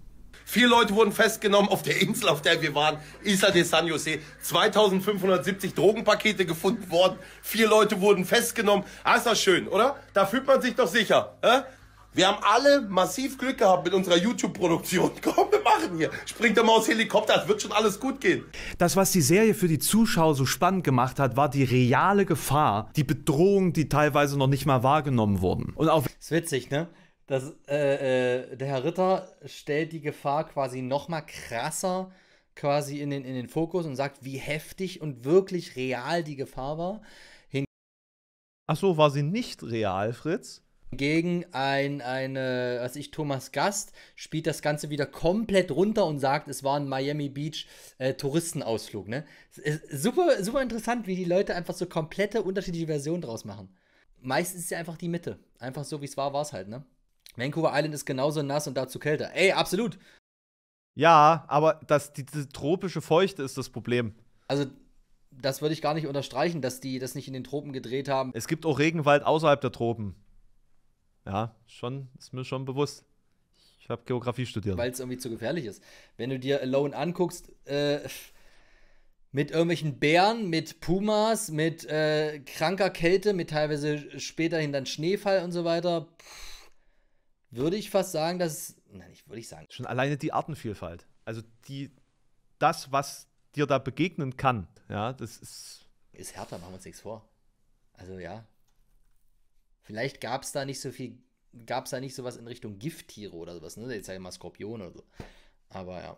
Vier Leute wurden festgenommen auf der Insel, auf der wir waren, Isla de San Jose. 2570 Drogenpakete gefunden worden. Vier Leute wurden festgenommen. Ah, ist das schön, oder? Da fühlt man sich doch sicher. Äh? Wir haben alle massiv Glück gehabt mit unserer YouTube-Produktion. [laughs] Komm, wir machen hier. Springt doch mal aus Helikopter, es wird schon alles gut gehen. Das, was die Serie für die Zuschauer so spannend gemacht hat, war die reale Gefahr, die Bedrohung, die teilweise noch nicht mal wahrgenommen wurden. Und auch ist witzig, ne? Das, äh, äh, der Herr Ritter stellt die Gefahr quasi noch mal krasser quasi in den, in den Fokus und sagt, wie heftig und wirklich real die Gefahr war. Hin Ach so, war sie nicht real, Fritz? gegen ein, eine, was ich, Thomas Gast, spielt das Ganze wieder komplett runter und sagt, es war ein Miami Beach äh, Touristenausflug. Ne? Super, super interessant, wie die Leute einfach so komplette unterschiedliche Versionen draus machen. Meistens ist es ja einfach die Mitte. Einfach so, wie es war, war es halt, ne? Vancouver Island ist genauso nass und dazu kälter. Ey, absolut. Ja, aber das, die, diese tropische Feuchte ist das Problem. Also, das würde ich gar nicht unterstreichen, dass die das nicht in den Tropen gedreht haben. Es gibt auch Regenwald außerhalb der Tropen. Ja, schon, ist mir schon bewusst. Ich habe Geografie studiert. Weil es irgendwie zu gefährlich ist. Wenn du dir Alone anguckst, äh, mit irgendwelchen Bären, mit Pumas, mit äh, kranker Kälte, mit teilweise späterhin dann Schneefall und so weiter, würde ich fast sagen, dass. Nein, ich würde ich sagen. Schon alleine die Artenvielfalt. Also die, das, was dir da begegnen kann, ja, das ist. Ist härter, machen wir uns nichts vor. Also ja, Vielleicht gab es da nicht so viel, gab es da nicht sowas in Richtung Gifttiere oder sowas, ne? Jetzt sag ich mal Skorpion oder so. Aber ja.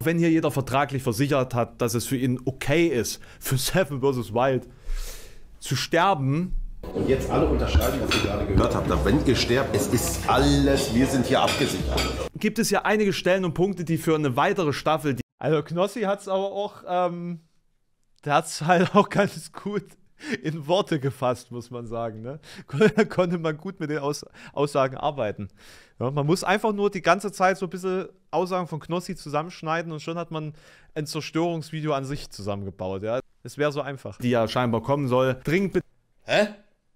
Wenn hier jeder vertraglich versichert hat, dass es für ihn okay ist, für Seven vs. Wild zu sterben, und jetzt alle unterschreiben, was ihr gerade gehört habt. Da wenn ihr sterbt, es ist alles, wir sind hier abgesichert. Gibt es ja einige Stellen und Punkte, die für eine weitere Staffel. also Knossi hat es aber auch, ähm, der hat es halt auch [laughs] ganz gut in Worte gefasst, muss man sagen. Ne? Da [laughs] konnte man gut mit den Aus Aussagen arbeiten. Ja, man muss einfach nur die ganze Zeit so ein bisschen Aussagen von Knossi zusammenschneiden und schon hat man ein Zerstörungsvideo an sich zusammengebaut. Ja? Es wäre so einfach. Die ja scheinbar kommen soll. Dringend bitte. Hä?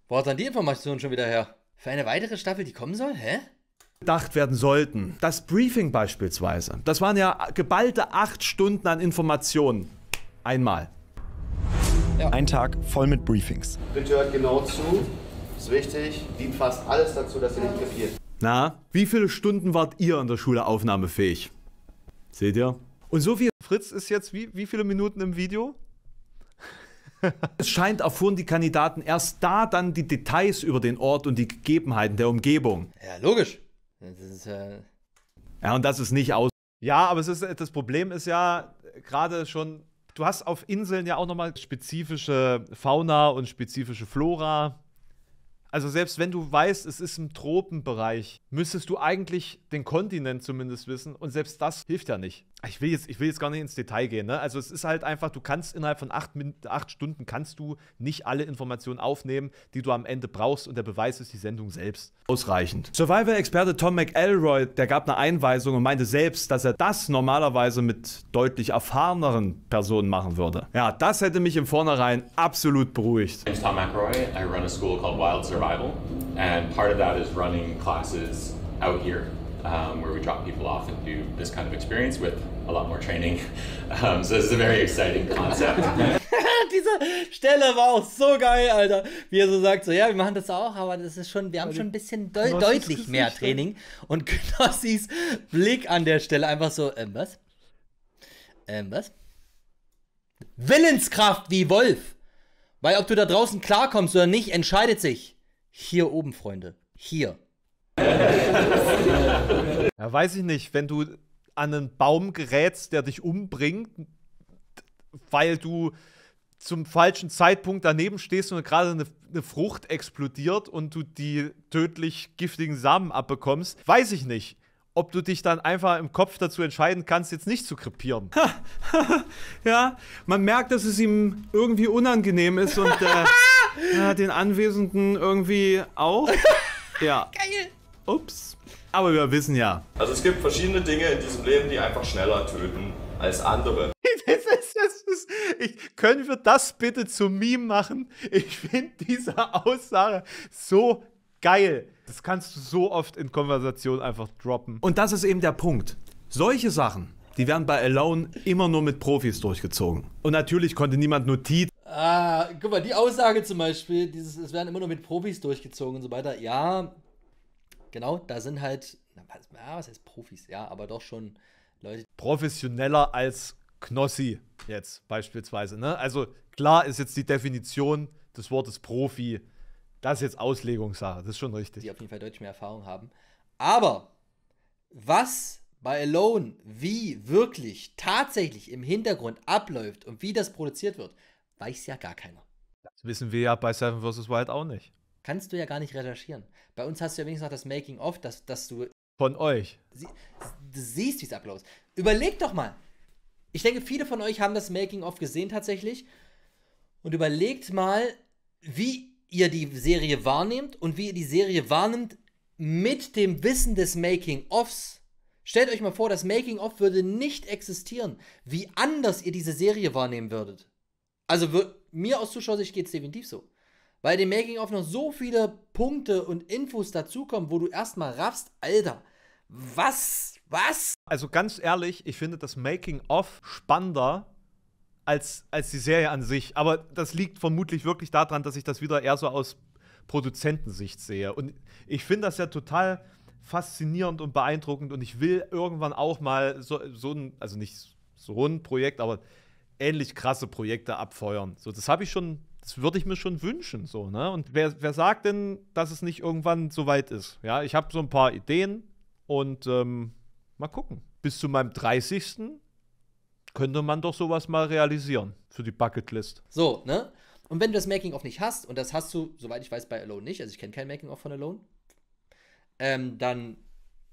Wo hat dann die Information schon wieder her? Für eine weitere Staffel, die kommen soll? Hä? gedacht werden sollten. Das Briefing beispielsweise, das waren ja geballte acht Stunden an Informationen. Einmal. Ja. Ein Tag voll mit Briefings. Bitte hört genau zu. Ist wichtig. Dient fast alles dazu, dass ihr nicht kapiert. Na, wie viele Stunden wart ihr an der Schule aufnahmefähig? Seht ihr? Und so viel. Fritz ist jetzt wie, wie viele Minuten im Video? es scheint, erfuhren die Kandidaten erst da dann die Details über den Ort und die Gegebenheiten der Umgebung. Ja, logisch. Das ist, äh ja, und das ist nicht aus. Ja, aber es ist, das Problem ist ja gerade schon Du hast auf Inseln ja auch nochmal spezifische Fauna und spezifische Flora. Also selbst wenn du weißt, es ist im Tropenbereich, müsstest du eigentlich den Kontinent zumindest wissen und selbst das hilft ja nicht. Ich will jetzt, ich will jetzt gar nicht ins Detail gehen, ne? Also es ist halt einfach, du kannst innerhalb von acht, acht Stunden kannst du nicht alle Informationen aufnehmen, die du am Ende brauchst und der Beweis ist die Sendung selbst. Ausreichend. survivor experte Tom McElroy, der gab eine Einweisung und meinte selbst, dass er das normalerweise mit deutlich erfahreneren Personen machen würde. Ja, das hätte mich im Vornherein absolut beruhigt. My name Tom McElroy. I a school called Wild Survival survival, and part of that is running classes out here um, where we drop people off and do this kind of experience with a lot more training. [laughs] Um, so this is a very exciting concept. [laughs] [laughs] Diese Stelle war auch so geil, Alter. Wie er so sagt, so ja, wir machen das auch, aber das ist schon, wir haben schon ein bisschen deu Knossis deutlich Gesicht mehr Training. Und Knossis Blick an der Stelle einfach so, ähm, was? Ähm, was? Willenskraft wie Wolf. Weil ob du da draußen klarkommst oder nicht, entscheidet sich hier oben, Freunde. Hier. Ja, weiß ich nicht, wenn du an einen Baum gerätst, der dich umbringt, weil du zum falschen Zeitpunkt daneben stehst und gerade eine, eine, Frucht explodiert und du die tödlich giftigen Samen abbekommst, weiß ich nicht ob du dich dann einfach im Kopf dazu entscheiden kannst, jetzt nicht zu krepieren. [laughs] ja, man merkt, dass es ihm irgendwie unangenehm ist und äh, äh, [laughs] den Anwesenden irgendwie auch. [laughs] Ja. Geil. Ups. Aber wir wissen ja. Also es gibt verschiedene Dinge in diesem Leben, die einfach schneller töten als andere. ich, können wir das bitte zum Meme machen? Ich finde diese Aussage so geil. Das kannst du so oft in Konversationen einfach droppen. Und das ist eben der Punkt. Solche Sachen, die werden bei Alone immer nur mit Profis durchgezogen. Und natürlich konnte niemand Notiz. Ah, guck mal, die Aussage zum Beispiel, dieses, es werden immer nur mit Profis durchgezogen und so weiter. Ja, genau, da sind halt, na, was, na, was heißt Profis? Ja, aber doch schon Leute. Professioneller als Knossi jetzt beispielsweise. Ne? Also klar ist jetzt die Definition des Wortes Profi das ist jetzt Auslegungssache, das ist schon richtig. Die auf jeden Fall deutlich mehr Erfahrung haben. Aber was bei Alone, wie wirklich tatsächlich im Hintergrund abläuft und wie das produziert wird, weiß ja gar keiner. Das wissen wir ja bei Seven vs. Wild auch nicht. Kannst du ja gar nicht recherchieren. Bei uns hast du ja wenigstens noch das Making-of, dass, dass du. Von euch. Sie, siehst, wie es abläuft. Überleg doch mal. Ich denke, viele von euch haben das Making-of gesehen tatsächlich. Und überlegt mal, wie ihr die Serie wahrnehmt und wie ihr die Serie wahrnehmt mit dem Wissen des Making-ofs. Stellt euch mal vor, das Making-of würde nicht existieren, wie anders ihr diese Serie wahrnehmen würdet. Also mir aus Zuschauersicht geht es definitiv so. Weil dem Making-of noch so viele Punkte und Infos dazukommen, wo du erstmal raffst, Alter, was, was? Also ganz ehrlich, ich finde das Making-of spannender als, als die Serie an sich. Aber das liegt vermutlich wirklich daran, dass ich das wieder eher so aus Produzentensicht sehe. Und ich finde das ja total faszinierend und beeindruckend und ich will irgendwann auch mal so, so ein, also nicht so ein Projekt, aber ähnlich krasse Projekte abfeuern. So, das habe ich schon, das würde ich mir schon wünschen. So, ne? Und wer, wer sagt denn, dass es nicht irgendwann so weit ist? Ja, ich habe so ein paar Ideen und ähm, mal gucken. Bis zu meinem 30 könnte man doch sowas mal realisieren für die Bucketlist. So, ne? Und wenn du das Making-of nicht hast, und das hast du, soweit ich weiß, bei Alone nicht, also ich kenne kein Making-of von Alone, ähm, dann,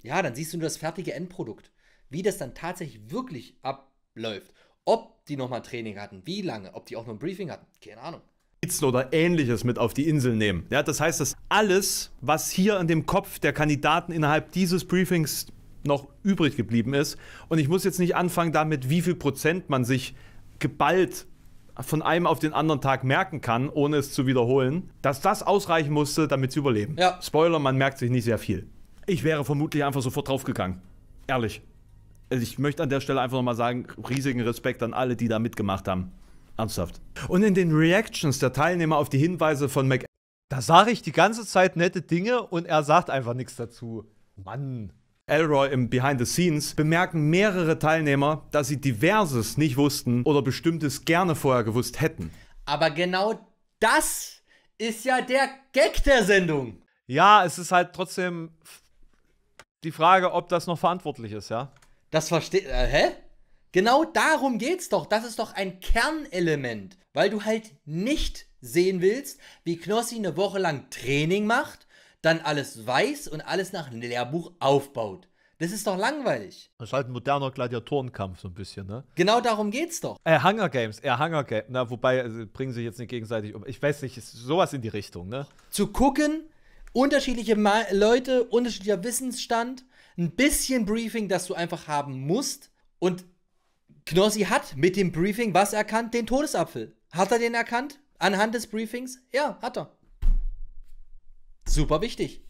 ja, dann siehst du nur das fertige Endprodukt. Wie das dann tatsächlich wirklich abläuft. Ob die nochmal Training hatten, wie lange, ob die auch nur ein Briefing hatten, keine Ahnung oder ähnliches mit auf die Insel nehmen. Ja, das heißt, dass alles, was hier an dem Kopf der Kandidaten innerhalb dieses Briefings noch übrig geblieben ist. Und ich muss jetzt nicht anfangen damit, wie viel Prozent man sich geballt von einem auf den anderen Tag merken kann, ohne es zu wiederholen, dass das ausreichen musste, damit sie überleben. Ja. Spoiler, man merkt sich nicht sehr viel. Ich wäre vermutlich einfach sofort draufgegangen. Ehrlich. Also ich möchte an der Stelle einfach nochmal sagen, riesigen Respekt an alle, die da mitgemacht haben. Ernsthaft. Und in den Reactions der Teilnehmer auf die Hinweise von Mac, da sage ich die ganze Zeit nette Dinge und er sagt einfach nichts dazu. Mann. Elroy im Behind the Scenes bemerken mehrere Teilnehmer, dass sie diverses nicht wussten oder bestimmtes gerne vorher gewusst hätten. Aber genau das ist ja der Gag der Sendung. Ja, es ist halt trotzdem die Frage, ob das noch verantwortlich ist, ja? Das versteht. Äh, hä? Genau darum geht's doch. Das ist doch ein Kernelement, weil du halt nicht sehen willst, wie Knossi eine Woche lang Training macht dann alles weiß und alles nach einem Lehrbuch aufbaut. Das ist doch langweilig. Das ist halt ein moderner Gladiatorenkampf so ein bisschen, ne? Genau darum geht's doch. Äh, Hunger Games, eher äh, Hunger Games. Na, wobei, also, bringen sie jetzt nicht gegenseitig um. Ich weiß nicht, ist sowas in die Richtung, ne? Zu gucken, unterschiedliche Ma Leute, unterschiedlicher Wissensstand, ein bisschen Briefing, das du einfach haben musst. Und Knossi hat mit dem Briefing was erkannt? Den Todesapfel. Hat er den erkannt? Anhand des Briefings? Ja, hat er. Super wichtig.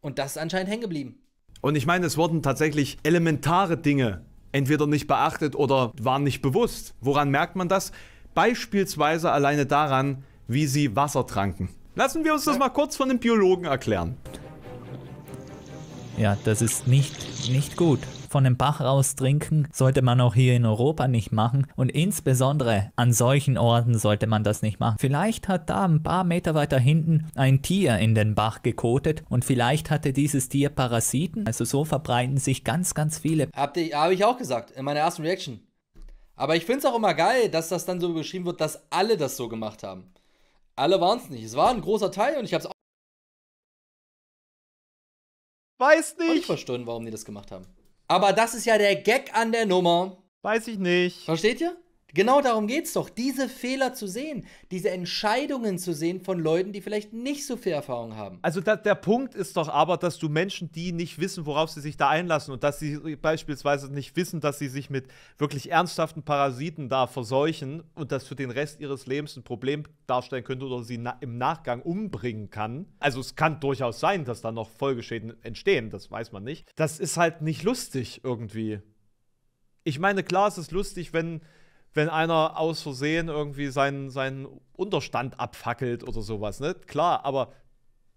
Und das ist anscheinend hängen geblieben. Und ich meine, es wurden tatsächlich elementare Dinge entweder nicht beachtet oder waren nicht bewusst. Woran merkt man das? Beispielsweise alleine daran, wie sie Wasser tranken. Lassen wir uns das mal kurz von den Biologen erklären. Ja, das ist nicht, nicht gut von dem Bach raus trinken, sollte man auch hier in Europa nicht machen und insbesondere an solchen Orten sollte man das nicht machen. Vielleicht hat da ein paar Meter weiter hinten ein Tier in den Bach gekotet und vielleicht hatte dieses Tier Parasiten, also so verbreiten sich ganz, ganz viele. Habe hab ich auch gesagt in meiner ersten Reaction. Aber ich finde es auch immer geil, dass das dann so beschrieben wird, dass alle das so gemacht haben. Alle waren es nicht. Es war ein großer Teil und ich habe es auch. Weiß nicht. Auch nicht verstanden, warum die das gemacht haben. Aber das ist ja der Gag an der Nummer. Weiß ich nicht. Versteht ihr? Genau darum geht es doch, diese Fehler zu sehen, diese Entscheidungen zu sehen von Leuten, die vielleicht nicht so viel Erfahrung haben. Also da, der Punkt ist doch aber, dass du Menschen, die nicht wissen, worauf sie sich da einlassen und dass sie beispielsweise nicht wissen, dass sie sich mit wirklich ernsthaften Parasiten da verseuchen und das für den Rest ihres Lebens ein Problem darstellen könnte oder sie na im Nachgang umbringen kann. Also es kann durchaus sein, dass da noch Folgeschäden entstehen, das weiß man nicht. Das ist halt nicht lustig irgendwie. Ich meine, klar, es ist lustig, wenn wenn einer aus Versehen irgendwie seinen, seinen Unterstand abfackelt oder sowas, ne? Klar, aber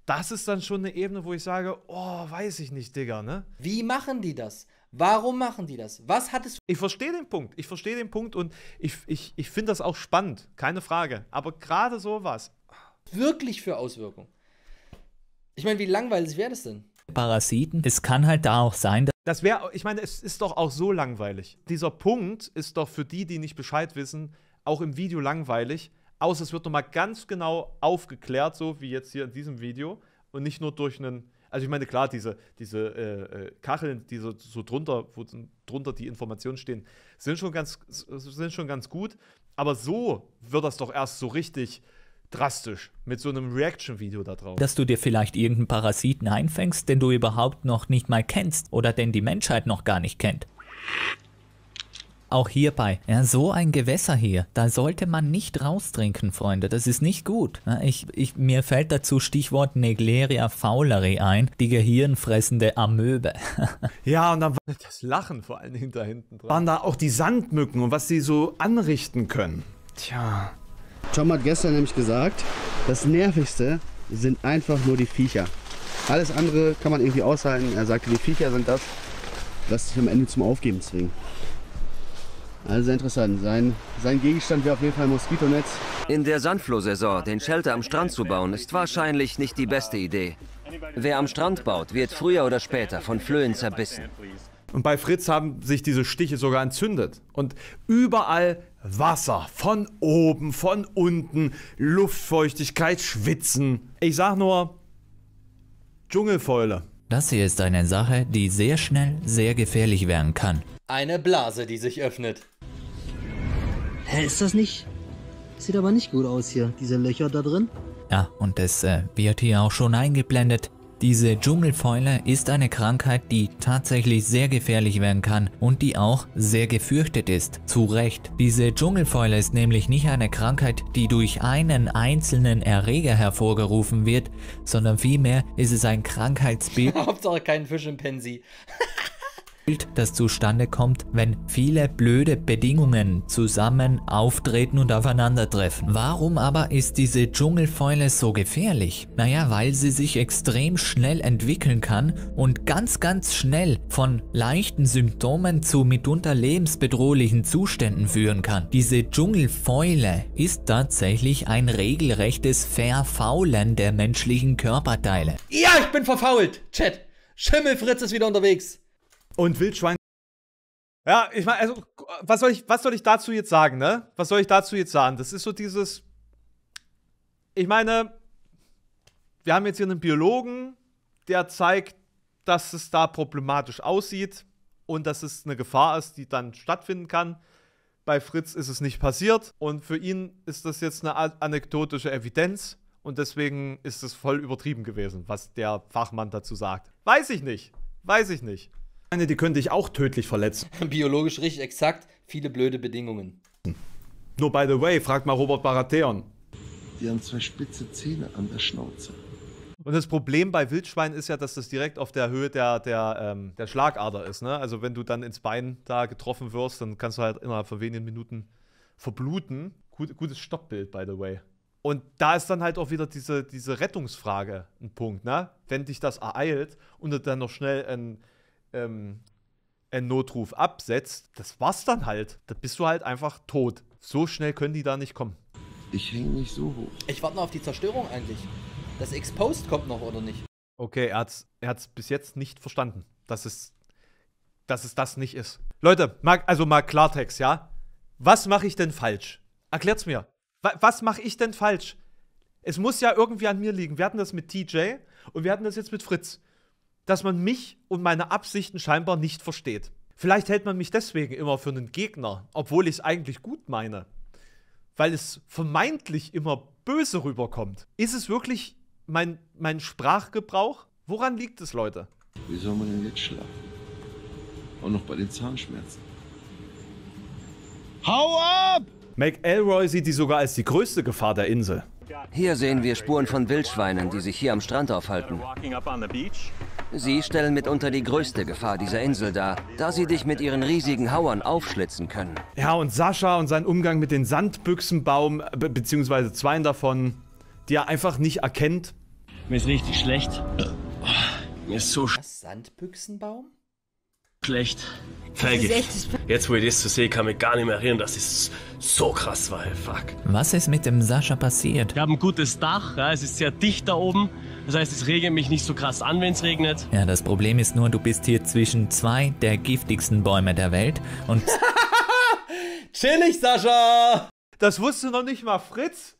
das ist dann schon eine Ebene, wo ich sage, oh, weiß ich nicht, Digga, ne? Wie machen die das? Warum machen die das? Was hat es. Ich verstehe den Punkt. Ich verstehe den Punkt und ich, ich, ich finde das auch spannend, keine Frage. Aber gerade sowas. Wirklich für Auswirkungen. Ich meine, wie langweilig wäre das denn? Parasiten. Es kann halt da auch sein, dass. Das wäre, ich meine, es ist doch auch so langweilig. Dieser Punkt ist doch für die, die nicht Bescheid wissen, auch im Video langweilig. Außer es wird nochmal ganz genau aufgeklärt, so wie jetzt hier in diesem Video. Und nicht nur durch einen. Also ich meine, klar, diese, diese äh, äh Kacheln, die so, so drunter, wo drunter die Informationen stehen, sind schon ganz, sind schon ganz gut. Aber so wird das doch erst so richtig drastisch mit so einem Reaction-Video da drauf. Dass du dir vielleicht irgendeinen Parasiten einfängst, den du überhaupt noch nicht mal kennst oder den die Menschheit noch gar nicht kennt. Auch hierbei, ja, so ein Gewässer hier, da sollte man nicht raustrinken, Freunde, das ist nicht gut. Ich, ich, mir fällt dazu Stichwort Negleria fauleri ein, die gehirnfressende Amöbe. [laughs] ja, und dann war das Lachen vor allen Dingen da hinten dran. Waren da auch die Sandmücken und was sie so anrichten können. Tja. Tom hat gestern nämlich gesagt, das Nervigste sind einfach nur die Viecher. Alles andere kann man irgendwie aushalten. Er sagte, die Viecher sind das, was sich am Ende zum Aufgeben zwingen. Also sehr interessant. Sein, sein Gegenstand wäre auf jeden Fall ein Moskitonetz. In der Sandflohsaison den Shelter am Strand zu bauen, ist wahrscheinlich nicht die beste Idee. Wer am Strand baut, wird früher oder später von Flöhen zerbissen. Und bei Fritz haben sich diese Stiche sogar entzündet. Und überall Wasser, von oben, von unten, Luftfeuchtigkeit, Schwitzen. Ich sag nur, Dschungelfäule. Das hier ist eine Sache, die sehr schnell sehr gefährlich werden kann. Eine Blase, die sich öffnet. Hä, ist das nicht? Sieht aber nicht gut aus hier, diese Löcher da drin. Ja, und es äh, wird hier auch schon eingeblendet. Diese Dschungelfäule ist eine Krankheit, die tatsächlich sehr gefährlich werden kann und die auch sehr gefürchtet ist. Zu Recht. Diese Dschungelfäule ist nämlich nicht eine Krankheit, die durch einen einzelnen Erreger hervorgerufen wird, sondern vielmehr ist es ein Krankheitsbild. [laughs] Hauptsache kein Fisch im Pensi. [laughs] Bild, das zustande kommt, wenn viele blöde Bedingungen zusammen auftreten und aufeinandertreffen. Warum aber ist diese Dschungelfäule so gefährlich? Naja, weil sie sich extrem schnell entwickeln kann und ganz, ganz schnell von leichten Symptomen zu mitunter lebensbedrohlichen Zuständen führen kann. Diese Dschungelfäule ist tatsächlich ein regelrechtes Verfaulen der menschlichen Körperteile. Ja, ich bin verfault! Chat! Schimmelfritz ist wieder unterwegs. Und Wildschwein. Ja, ich meine, also, was soll ich, was soll ich dazu jetzt sagen, ne? Was soll ich dazu jetzt sagen? Das ist so dieses. Ich meine, wir haben jetzt hier einen Biologen, der zeigt, dass es da problematisch aussieht und dass es eine Gefahr ist, die dann stattfinden kann. Bei Fritz ist es nicht passiert und für ihn ist das jetzt eine anekdotische Evidenz und deswegen ist es voll übertrieben gewesen, was der Fachmann dazu sagt. Weiß ich nicht, weiß ich nicht eine, die könnte ich auch tödlich verletzen. [laughs] Biologisch richtig exakt, viele blöde Bedingungen. Nur by the way, fragt mal Robert Baratheon. Die haben zwei spitze Zähne an der Schnauze. Und das Problem bei Wildschweinen ist ja, dass das direkt auf der Höhe der, der, ähm, der Schlagader ist. Ne? Also wenn du dann ins Bein da getroffen wirst, dann kannst du halt innerhalb von wenigen Minuten verbluten. Gut, gutes Stoppbild, by the way. Und da ist dann halt auch wieder diese, diese Rettungsfrage ein Punkt, ne? Wenn dich das ereilt und du dann noch schnell ein, ähm, einen Notruf absetzt, das war's dann halt. Da bist du halt einfach tot. So schnell können die da nicht kommen. Ich hänge nicht so hoch. Ich warte noch auf die Zerstörung eigentlich. Das Exposed kommt noch, oder nicht? Okay, er hat's, er hat's bis jetzt nicht verstanden, dass es, dass es das nicht ist. Leute, mal, also mal Klartext, ja? Was mache ich denn falsch? Erklärt's mir. Was mache ich denn falsch? Es muss ja irgendwie an mir liegen. Wir hatten das mit TJ und wir hatten das jetzt mit Fritz dass man mich und meine Absichten scheinbar nicht versteht. Vielleicht hält man mich deswegen immer für einen Gegner, obwohl ich es eigentlich gut meine. Weil es vermeintlich immer böse rüberkommt. Ist es wirklich mein, mein Sprachgebrauch? Woran liegt es, Leute? Wie soll man denn jetzt schlafen? Auch noch bei den Zahnschmerzen. Hau ab! McElroy sieht die sogar als die größte Gefahr der Insel. Hier sehen wir Spuren von Wildschweinen, die sich hier am Strand aufhalten. Sie stellen mitunter die größte Gefahr dieser Insel dar, da sie dich mit ihren riesigen Hauern aufschlitzen können. Ja, und Sascha und sein Umgang mit den Sandbüchsenbaum, be beziehungsweise zweien davon, die er einfach nicht erkennt. Mir ist richtig schlecht. Mir ist so... Was, Sandbüchsenbaum? schlecht. Vergift. Jetzt, wo ich das zu sehen, kann mich gar nicht mehr erinnern, dass es so krass war. Fuck. Was ist mit dem Sascha passiert? Wir haben ein gutes Dach, ja, es ist sehr dicht da oben. Das heißt, es regnet mich nicht so krass an, wenn es regnet. Ja, das Problem ist nur, du bist hier zwischen zwei der giftigsten Bäume der Welt und. [laughs] Chillig, Sascha! Das wusste noch nicht mal Fritz.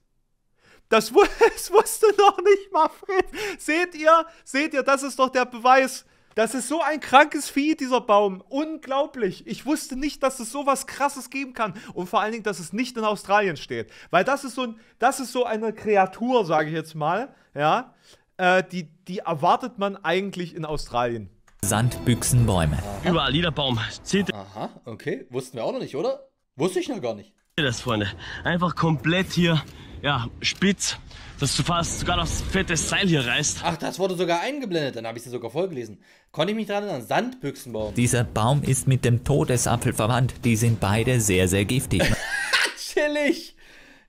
Das, [laughs] das wusste noch nicht mal Fritz. Seht ihr? Seht ihr? Das ist doch der Beweis. Das ist so ein krankes Vieh, dieser Baum. Unglaublich. Ich wusste nicht, dass es so was krasses geben kann. Und vor allen Dingen, dass es nicht in Australien steht. Weil das ist so, ein, das ist so eine Kreatur, sage ich jetzt mal, ja, äh, die, die erwartet man eigentlich in Australien. Sandbüchsenbäume. Aha. Überall Baum zählt. Aha, okay. Wussten wir auch noch nicht, oder? Wusste ich noch gar nicht. Das, Freunde. Einfach komplett hier ja, spitz, dass du fast sogar noch das fette Seil hier reißt. Ach, das wurde sogar eingeblendet, dann habe ich es sogar vorgelesen. Konnte ich mich daran erinnern, bauen? Dieser Baum ist mit dem Todesapfel verwandt. Die sind beide sehr, sehr giftig. [laughs] Chillig.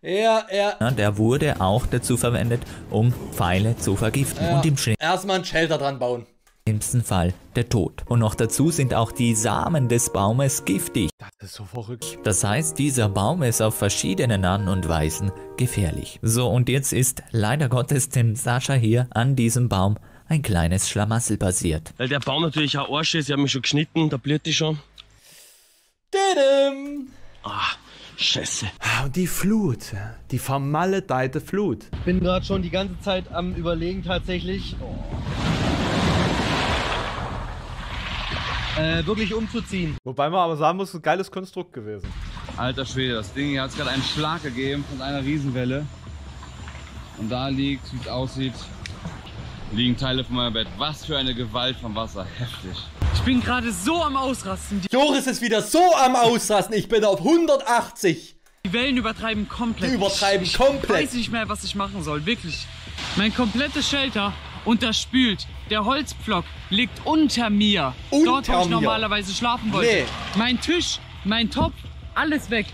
Ja, ja. Der wurde auch dazu verwendet, um Pfeile zu vergiften. Ja. Und im Schnitt. Erstmal ein Shelter dran bauen schlimmsten Fall der Tod. Und noch dazu sind auch die Samen des Baumes giftig. Das ist so verrückt. Das heißt, dieser Baum ist auf verschiedenen Arten und Weisen gefährlich. So, und jetzt ist leider Gottes dem Sascha hier an diesem Baum ein kleines Schlamassel passiert. Weil der Baum natürlich auch Arsch ist, ich habe mich schon geschnitten, da blüht die schon. Tadam! Ah. Scheiße. Ah, und die Flut, die vermaledeite Flut. Bin gerade schon die ganze Zeit am Überlegen tatsächlich. Oh äh, wirklich umzuziehen. Wobei man aber sagen muss, ein geiles Konstrukt gewesen. Alter Schwede, das Ding hier hat es gerade einen Schlag gegeben von einer Riesenwelle. Und da liegt, wie es aussieht, liegen Teile von meinem Bett. Was für eine Gewalt vom Wasser. Heftig. Ich bin gerade so am Ausrasten. Die Joris ist wieder so am Ausrasten. Ich bin auf 180. Die Wellen übertreiben komplett. Die übertreiben komplett. Ich weiß nicht mehr, was ich machen soll. Wirklich. Mein komplettes Shelter unterspült. Der Holzpflock liegt unter mir. Unter Dort, wo ich mir. normalerweise schlafen wollte. Nee. Mein Tisch, mein Topf, alles weg.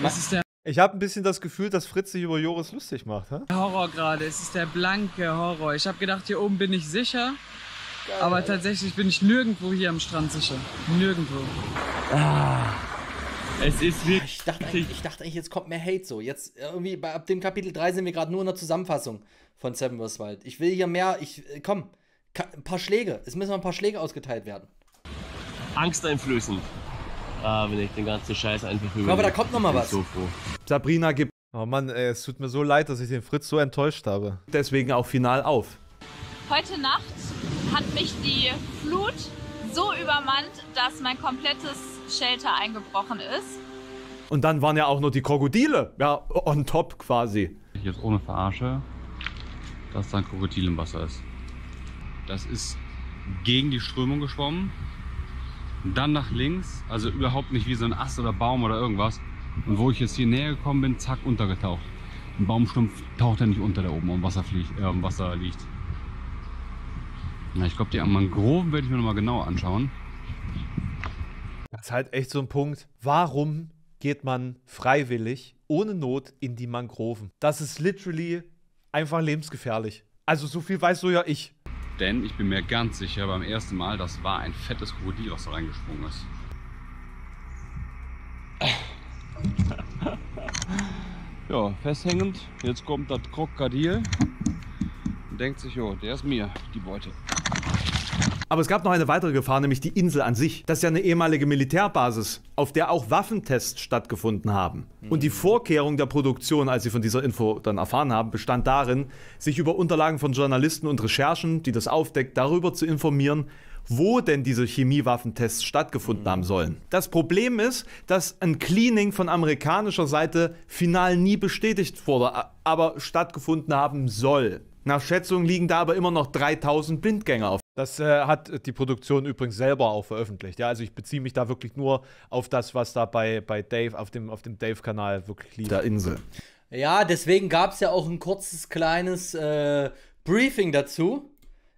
Was ist der ich habe ein bisschen das Gefühl, dass Fritz sich über Joris lustig macht. Hä? Horror gerade, es ist der blanke Horror. Ich habe gedacht, hier oben bin ich sicher. Geil, aber Alter. tatsächlich bin ich nirgendwo hier am Strand sicher. Nirgendwo. Ah. Es ist wirklich. Ich dachte, eigentlich, ich dachte eigentlich, jetzt kommt mehr Hate so. Jetzt irgendwie, ab dem Kapitel 3 sind wir gerade nur in der Zusammenfassung von Seven Wars Wild. Ich will hier mehr. Ich. Äh, komm. Ein paar Schläge. Es müssen ein paar Schläge ausgeteilt werden. Angsteinflößend. Ah, wenn ich den ganzen Scheiß einfach höre. Aber da kommt nochmal was. So froh. Sabrina gibt. Oh Mann, ey, es tut mir so leid, dass ich den Fritz so enttäuscht habe. Deswegen auch final auf. Heute Nacht hat mich die Flut so übermannt, dass mein komplettes Shelter eingebrochen ist. Und dann waren ja auch noch die Krokodile. Ja, on top quasi. Jetzt ohne Verarsche, dass da ein Krokodil im Wasser ist. Das ist gegen die Strömung geschwommen. Dann nach links, also überhaupt nicht wie so ein Ast oder Baum oder irgendwas. Und wo ich jetzt hier näher gekommen bin, zack, untergetaucht. Ein Baumstumpf taucht ja nicht unter da oben, am Wasser, fliegt, äh, am Wasser liegt. Na, ich glaube, die Mangroven werde ich mir nochmal genauer anschauen. Das ist halt echt so ein Punkt. Warum geht man freiwillig, ohne Not, in die Mangroven? Das ist literally einfach lebensgefährlich. Also so viel weißt du ja ich. Denn ich bin mir ganz sicher, beim ersten Mal, das war ein fettes Krokodil, was da reingesprungen ist. [laughs] ja, festhängend. Jetzt kommt das Krokodil und denkt sich, jo, der ist mir die Beute. Aber es gab noch eine weitere Gefahr, nämlich die Insel an sich. Das ist ja eine ehemalige Militärbasis, auf der auch Waffentests stattgefunden haben. Und die Vorkehrung der Produktion, als sie von dieser Info dann erfahren haben, bestand darin, sich über Unterlagen von Journalisten und Recherchen, die das aufdeckt, darüber zu informieren, wo denn diese Chemiewaffentests stattgefunden mhm. haben sollen. Das Problem ist, dass ein Cleaning von amerikanischer Seite final nie bestätigt wurde, aber stattgefunden haben soll. Nach Schätzungen liegen da aber immer noch 3000 Blindgänger auf das äh, hat die Produktion übrigens selber auch veröffentlicht. Ja, also ich beziehe mich da wirklich nur auf das, was da bei, bei Dave, auf dem, auf dem Dave-Kanal wirklich liegt. Der Insel. Ja, deswegen gab es ja auch ein kurzes, kleines äh, Briefing dazu.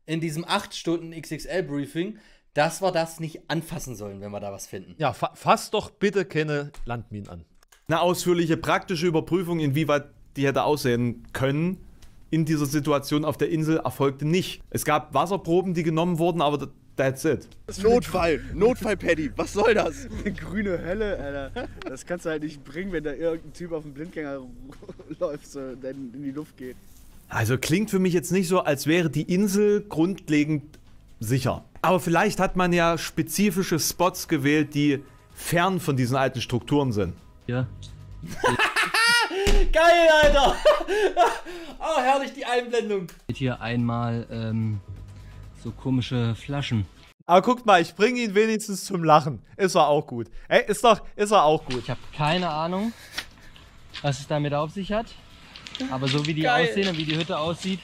In diesem 8-Stunden-XXL-Briefing, dass wir das nicht anfassen sollen, wenn wir da was finden. Ja, fa fass doch bitte keine Landminen an. Eine ausführliche praktische Überprüfung, inwieweit die hätte aussehen können, in dieser Situation auf der Insel erfolgte nicht. Es gab Wasserproben, die genommen wurden, aber that's it. Notfall, Notfall, Paddy, was soll das? Grüne Hölle, Alter. Das kannst du halt nicht bringen, wenn da irgendein Typ auf dem Blindgänger [laughs] läuft, und der in die Luft geht. Also klingt für mich jetzt nicht so, als wäre die Insel grundlegend sicher. Aber vielleicht hat man ja spezifische Spots gewählt, die fern von diesen alten Strukturen sind. Ja. [laughs] Geil, Alter! oh, [laughs] herrlich die Einblendung. Hier einmal ähm, so komische Flaschen. Aber guckt mal, ich bringe ihn wenigstens zum Lachen. Ist er auch gut. Ey, ist doch, ist er auch gut. Ich habe keine Ahnung, was es damit auf sich hat. Aber so wie die Geil. aussehen und wie die Hütte aussieht,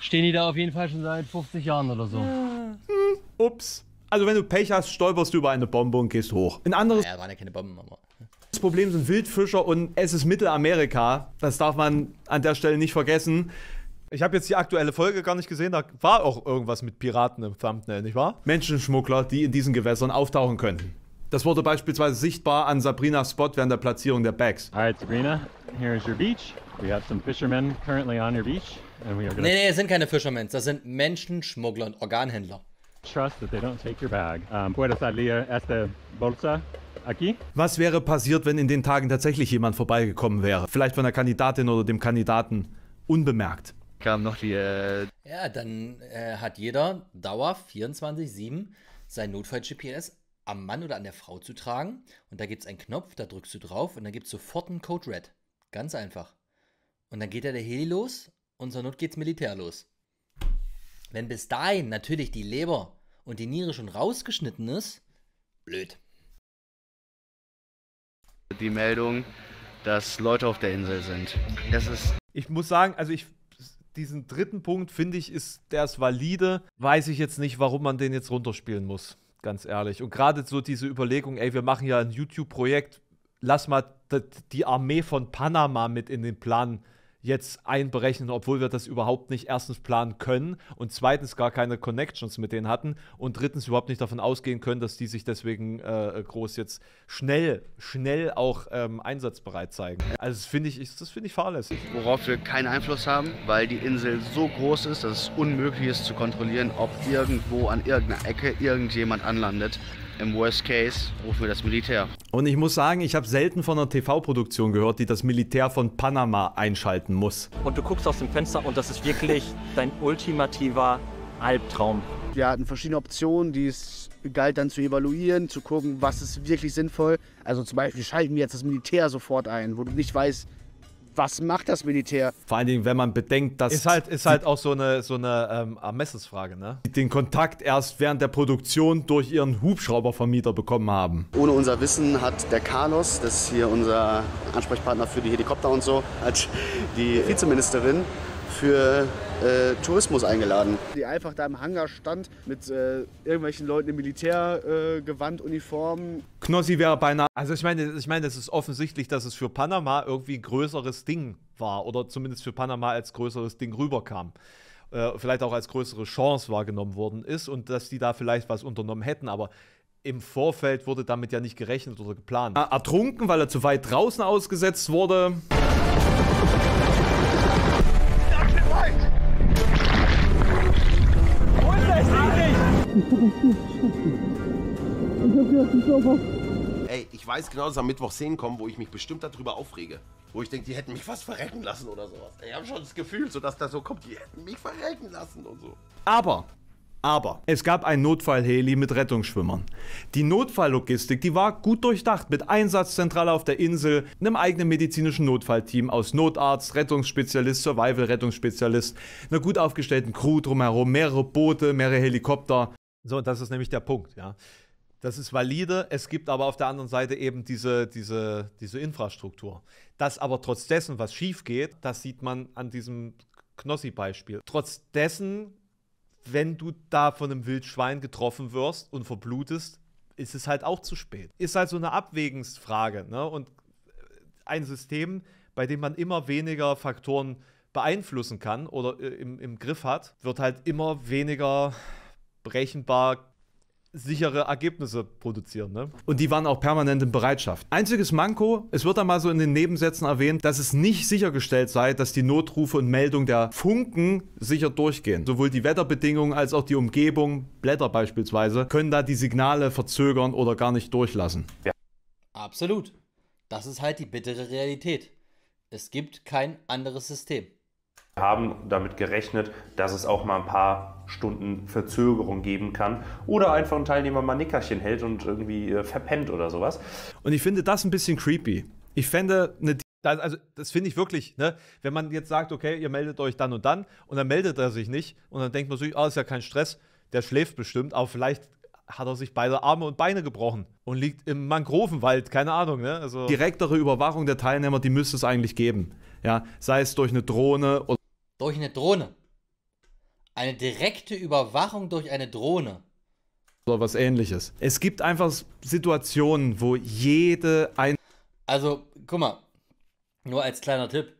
stehen die da auf jeden Fall schon seit 50 Jahren oder so. Hm, ups. Also wenn du Pech hast, stolperst du über eine Bombe und gehst hoch. Ein anderes... Ja, naja, waren ja keine Bomben, aber... Das Problem sind Wildfischer und es ist Mittelamerika. Das darf man an der Stelle nicht vergessen. Ich habe jetzt die aktuelle Folge gar nicht gesehen, da war auch irgendwas mit Piraten im Thumbnail, nicht wahr? Menschenschmuggler, die in diesen Gewässern auftauchen könnten. Das wurde beispielsweise sichtbar an Sabrinas Spot während der Platzierung der Bags. Alright, Sabrina, here is your beach. We have some fishermen currently on your beach. And we are nee, nee, es sind keine Fishermen, das sind Menschenschmuggler und Organhändler. Trust that they don't take your bag. Um, puedes salir esta bolsa Aki? Was wäre passiert, wenn in den Tagen tatsächlich jemand vorbeigekommen wäre? Vielleicht von der Kandidatin oder dem Kandidaten unbemerkt. Kam noch die. Äh ja, dann äh, hat jeder Dauer 24-7 sein Notfall-GPS am Mann oder an der Frau zu tragen. Und da gibt es einen Knopf, da drückst du drauf und dann gibt es sofort einen Code Red. Ganz einfach. Und dann geht ja der Heli los und zur Not geht's Militär los. Wenn bis dahin natürlich die Leber und die Niere schon rausgeschnitten ist, blöd die Meldung, dass Leute auf der Insel sind. Das ist. Ich muss sagen, also ich diesen dritten Punkt finde ich ist der ist valide. Weiß ich jetzt nicht, warum man den jetzt runterspielen muss, ganz ehrlich. Und gerade so diese Überlegung, ey, wir machen ja ein YouTube-Projekt, lass mal die Armee von Panama mit in den Plan jetzt einberechnen, obwohl wir das überhaupt nicht erstens planen können und zweitens gar keine Connections mit denen hatten und drittens überhaupt nicht davon ausgehen können, dass die sich deswegen äh, groß jetzt schnell, schnell auch ähm, einsatzbereit zeigen. Also das finde ich, das finde ich fahrlässig. Worauf wir keinen Einfluss haben, weil die Insel so groß ist, dass es unmöglich ist zu kontrollieren, ob irgendwo an irgendeiner Ecke irgendjemand anlandet im Worst Case rufen wir das Militär. Und ich muss sagen, ich habe selten von einer TV-Produktion gehört, die das Militär von Panama einschalten muss. Und du guckst aus dem Fenster und das ist wirklich [laughs] dein ultimativer Albtraum. Wir hatten verschiedene Optionen, die es galt dann zu evaluieren, zu gucken, was ist wirklich sinnvoll. Also zum Beispiel schalten wir jetzt das Militär sofort ein, wo du nicht weißt, was macht das Militär? Vor allen Dingen, wenn man bedenkt, dass... Ist halt, ist halt auch so eine, so eine ähm, Ermessensfrage, ne? Den Kontakt erst während der Produktion durch ihren Hubschraubervermieter bekommen haben. Ohne unser Wissen hat der Carlos, das ist hier unser Ansprechpartner für die Helikopter und so, hat die Vizeministerin für äh, Tourismus eingeladen. Die einfach da im Hangar stand mit äh, irgendwelchen Leuten im Militärgewand, äh, Uniformen. Knossi wäre beinahe. Also ich meine, ich meine, es ist offensichtlich, dass es für Panama irgendwie ein größeres Ding war oder zumindest für Panama als größeres Ding rüberkam. Äh, vielleicht auch als größere Chance wahrgenommen worden ist und dass die da vielleicht was unternommen hätten, aber im Vorfeld wurde damit ja nicht gerechnet oder geplant. Ertrunken, weil er zu weit draußen ausgesetzt wurde. Ich hab gedacht, ich laufe Ey, ich weiß genau, dass am Mittwoch Szenen kommen, wo ich mich bestimmt darüber aufrege. Wo ich denke, die hätten mich fast verrecken lassen oder sowas. Ich habe schon das Gefühl, so dass das so kommt, die hätten mich verrecken lassen und so. Aber aber es gab einen Notfallheli mit Rettungsschwimmern. Die Notfalllogistik, die war gut durchdacht mit Einsatzzentrale auf der Insel, einem eigenen medizinischen Notfallteam aus Notarzt, Rettungsspezialist, Survival-Rettungsspezialist, einer gut aufgestellten Crew drumherum, mehrere Boote, mehrere Helikopter. So, das ist nämlich der Punkt, ja. Das ist valide, es gibt aber auf der anderen Seite eben diese, diese, diese Infrastruktur. Dass aber trotz dessen was schief geht, das sieht man an diesem Knossi-Beispiel. Trotz dessen, wenn du da von einem Wildschwein getroffen wirst und verblutest, ist es halt auch zu spät. Ist halt so eine Abwägensfrage. Ne? Und äh, ein System, bei dem man immer weniger Faktoren beeinflussen kann oder äh, im, im Griff hat, wird halt immer weniger berechenbar sichere Ergebnisse produzieren. Ne? Und die waren auch permanent in Bereitschaft. Einziges Manko, es wird da mal so in den Nebensätzen erwähnt, dass es nicht sichergestellt sei, dass die Notrufe und Meldung der Funken sicher durchgehen. Sowohl die Wetterbedingungen als auch die Umgebung, Blätter beispielsweise, können da die Signale verzögern oder gar nicht durchlassen. Ja. Absolut. Das ist halt die bittere Realität. Es gibt kein anderes System. Wir haben damit gerechnet, dass es auch mal ein paar Stunden Verzögerung geben kann oder einfach ein Teilnehmer mal ein Nickerchen hält und irgendwie äh, verpennt oder sowas. Und ich finde das ein bisschen creepy. Ich fände eine also das finde ich wirklich, ne? wenn man jetzt sagt, okay, ihr meldet euch dann und dann und dann meldet er sich nicht und dann denkt man sich, so, ah, ist ja kein Stress, der schläft bestimmt, aber vielleicht hat er sich beide Arme und Beine gebrochen und liegt im Mangrovenwald, keine Ahnung. Ne? Also Direktere Überwachung der Teilnehmer, die müsste es eigentlich geben. Ja? Sei es durch eine Drohne oder. Durch eine Drohne? Eine direkte Überwachung durch eine Drohne. Oder was ähnliches. Es gibt einfach Situationen, wo jede ein. Also, guck mal, nur als kleiner Tipp.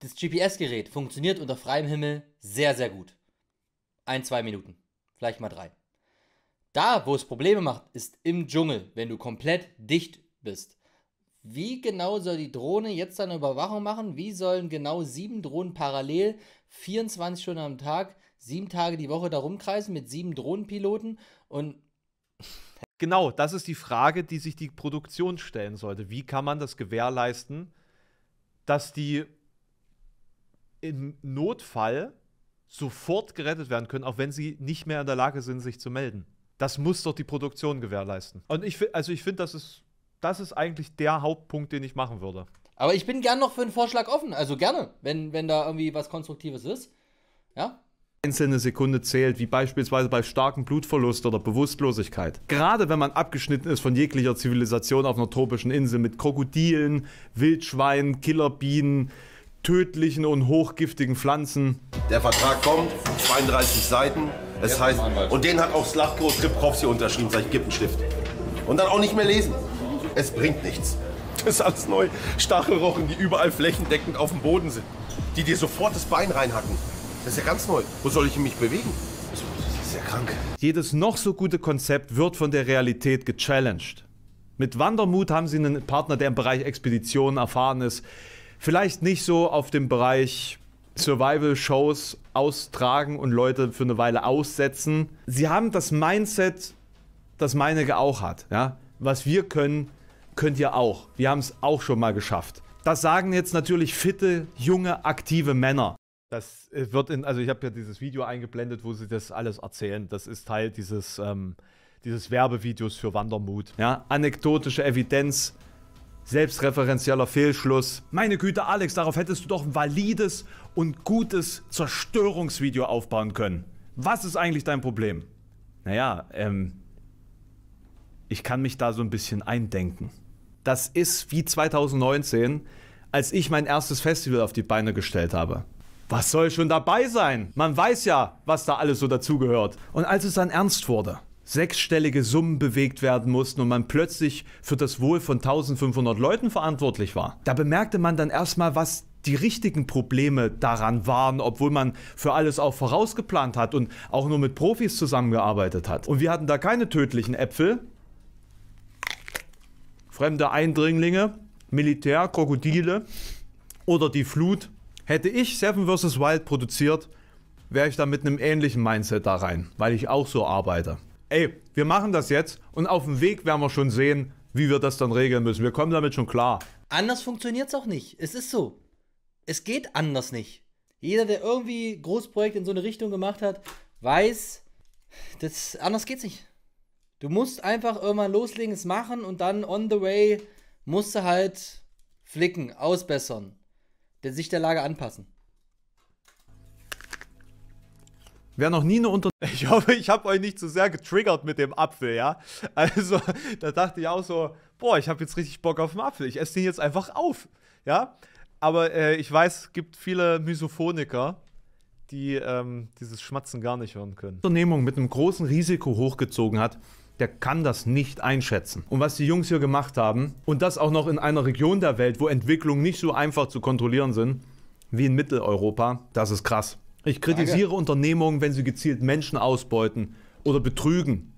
Das GPS-Gerät funktioniert unter freiem Himmel sehr, sehr gut. Ein, zwei Minuten. Vielleicht mal drei. Da, wo es Probleme macht, ist im Dschungel, wenn du komplett dicht bist. Wie genau soll die Drohne jetzt eine Überwachung machen? Wie sollen genau sieben Drohnen parallel 24 Stunden am Tag, sieben Tage die Woche da rumkreisen mit sieben Drohnenpiloten? Und [laughs] genau, das ist die Frage, die sich die Produktion stellen sollte. Wie kann man das gewährleisten, dass die im Notfall sofort gerettet werden können, auch wenn sie nicht mehr in der Lage sind, sich zu melden? Das muss doch die Produktion gewährleisten. Und ich, also ich finde, das ist das ist eigentlich der Hauptpunkt, den ich machen würde. Aber ich bin gern noch für einen Vorschlag offen. Also gerne, wenn, wenn da irgendwie was Konstruktives ist. Ja? Einzelne Sekunde zählt, wie beispielsweise bei starkem Blutverlust oder Bewusstlosigkeit. Gerade wenn man abgeschnitten ist von jeglicher Zivilisation auf einer tropischen Insel mit Krokodilen, Wildschweinen, Killerbienen, tödlichen und hochgiftigen Pflanzen. Der Vertrag kommt, 32 Seiten. Es heißt, und den hat auch Slavko Skripkowski unterschrieben, sag seit Gippenstift. Und dann auch nicht mehr lesen. Es bringt nichts. Das ist alles neu. Stachelrochen, die überall flächendeckend auf dem Boden sind. Die dir sofort das Bein reinhacken. Das ist ja ganz neu. Wo soll ich mich bewegen? Das ist ja krank. Jedes noch so gute Konzept wird von der Realität gechallenged. Mit Wandermut haben sie einen Partner, der im Bereich Expeditionen erfahren ist. Vielleicht nicht so auf dem Bereich Survival-Shows austragen und Leute für eine Weile aussetzen. Sie haben das Mindset, das meinige auch hat. Ja? Was wir können, könnt ihr auch. Wir haben es auch schon mal geschafft. Das sagen jetzt natürlich fitte, junge, aktive Männer. Das äh, wird in, also ich habe ja dieses Video eingeblendet, wo sie das alles erzählen. Das ist Teil dieses, ähm, dieses Werbevideos für Wandermut. Ja, anekdotische Evidenz, selbstreferenzieller Fehlschluss. Meine Güte, Alex, darauf hättest du doch ein valides und gutes Zerstörungsvideo aufbauen können. Was ist eigentlich dein Problem? Naja, ähm, ich kann mich da so ein bisschen eindenken das ist wie 2019, als ich mein erstes Festival auf die Beine gestellt habe. Was soll schon dabei sein? Man weiß ja, was da alles so dazugehört. Und als es dann ernst wurde, sechsstellige Summen bewegt werden mussten und man plötzlich für das Wohl von 1500 Leuten verantwortlich war, da bemerkte man dann erstmal, was die richtigen Probleme daran waren, obwohl man für alles auch vorausgeplant hat und auch nur mit Profis zusammengearbeitet hat. Und wir hatten da keine tödlichen Äpfel, fremde Eindringlinge, Militär, Krokodile oder die Flut. Hätte ich Seven vs. Wild produziert, wäre ich da mit einem ähnlichen Mindset da rein, weil ich auch so arbeite. Ey, wir machen das jetzt und auf dem Weg werden wir schon sehen, wie wir das dann regeln müssen. Wir kommen damit schon klar. Anders funktioniert es auch nicht. Es ist so. Es geht anders nicht. Jeder, der irgendwie Großprojekt in so eine Richtung gemacht hat, weiß, das, anders es nicht. Du musst einfach irgendwann loslegen, es machen und dann on the way musst du halt flicken, ausbessern, der sich der Lage anpassen. Wer noch nie eine Unter... [laughs] Ich hoffe, ich habe euch nicht zu so sehr getriggert mit dem Apfel, ja? Also, [laughs] da dachte ich auch so, boah, ich habe jetzt richtig Bock auf den Apfel. Ich esse den jetzt einfach auf, ja? Aber äh, ich weiß, es gibt viele Mysophoniker, die ähm, dieses Schmatzen gar nicht hören können. Unternehmung mit einem großen Risiko hochgezogen hat, der kann das nicht einschätzen. Und was die Jungs hier gemacht haben, und das auch noch in einer Region der Welt, wo Entwicklungen nicht so einfach zu kontrollieren sind, wie in Mitteleuropa, das ist krass. Ich kritisiere Danke. Unternehmungen, wenn sie gezielt Menschen ausbeuten oder betrügen,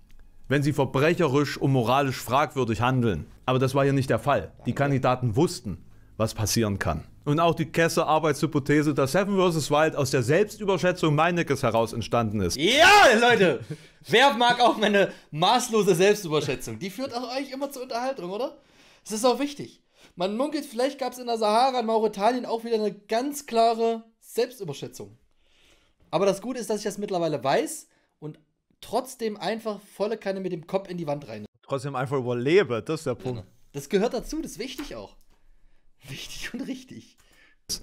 wenn sie verbrecherisch und moralisch fragwürdig handeln. Aber das war hier nicht der Fall. Die Kandidaten wussten, was passieren kann. Und auch die Kessel-Arbeitshypothese, dass Seven vs. Wild aus der Selbstüberschätzung Meineckes heraus entstanden ist. Ja, Leute! Wer mag auch meine maßlose Selbstüberschätzung? Die führt auch euch immer zur Unterhaltung, oder? Das ist auch wichtig. Man munkelt, vielleicht gab es in der Sahara in Mauretanien auch wieder eine ganz klare Selbstüberschätzung. Aber das Gute ist, dass ich das mittlerweile weiß und trotzdem einfach volle Kanne mit dem Kopf in die Wand rein. Trotzdem einfach überlebe, das ist der Punkt. Genau. Das gehört dazu, das ist wichtig auch. [laughs] Wichtig und richtig.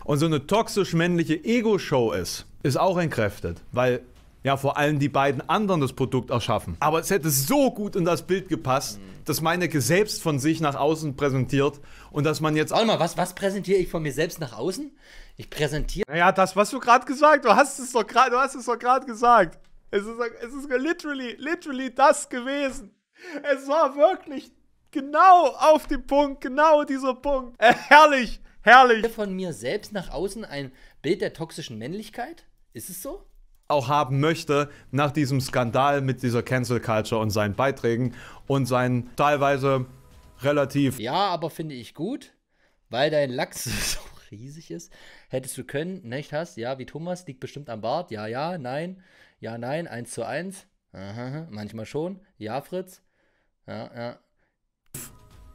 Und so eine toxisch männliche Ego-Show ist, ist auch entkräftet, weil ja vor allem die beiden anderen das Produkt erschaffen. Aber es hätte so gut in das Bild gepasst, dass Meinecke selbst von sich nach außen präsentiert und dass man jetzt. Warte mal, was, was präsentiere ich von mir selbst nach außen? Ich präsentiere. Naja, das, was du gerade gesagt hast du hast es doch gerade gesagt. Es ist, es ist literally, literally das gewesen. Es war wirklich Genau auf den Punkt, genau dieser Punkt. Äh, herrlich, herrlich. Von mir selbst nach außen ein Bild der toxischen Männlichkeit? Ist es so? auch haben möchte nach diesem Skandal mit dieser Cancel Culture und seinen Beiträgen und seinen teilweise relativ. Ja, aber finde ich gut, weil dein Lachs [laughs] so riesig ist. Hättest du können, nicht hast, ja, wie Thomas, liegt bestimmt am Bart. Ja, ja, nein, ja, nein, eins zu eins. Aha, manchmal schon. Ja, Fritz. Ja, ja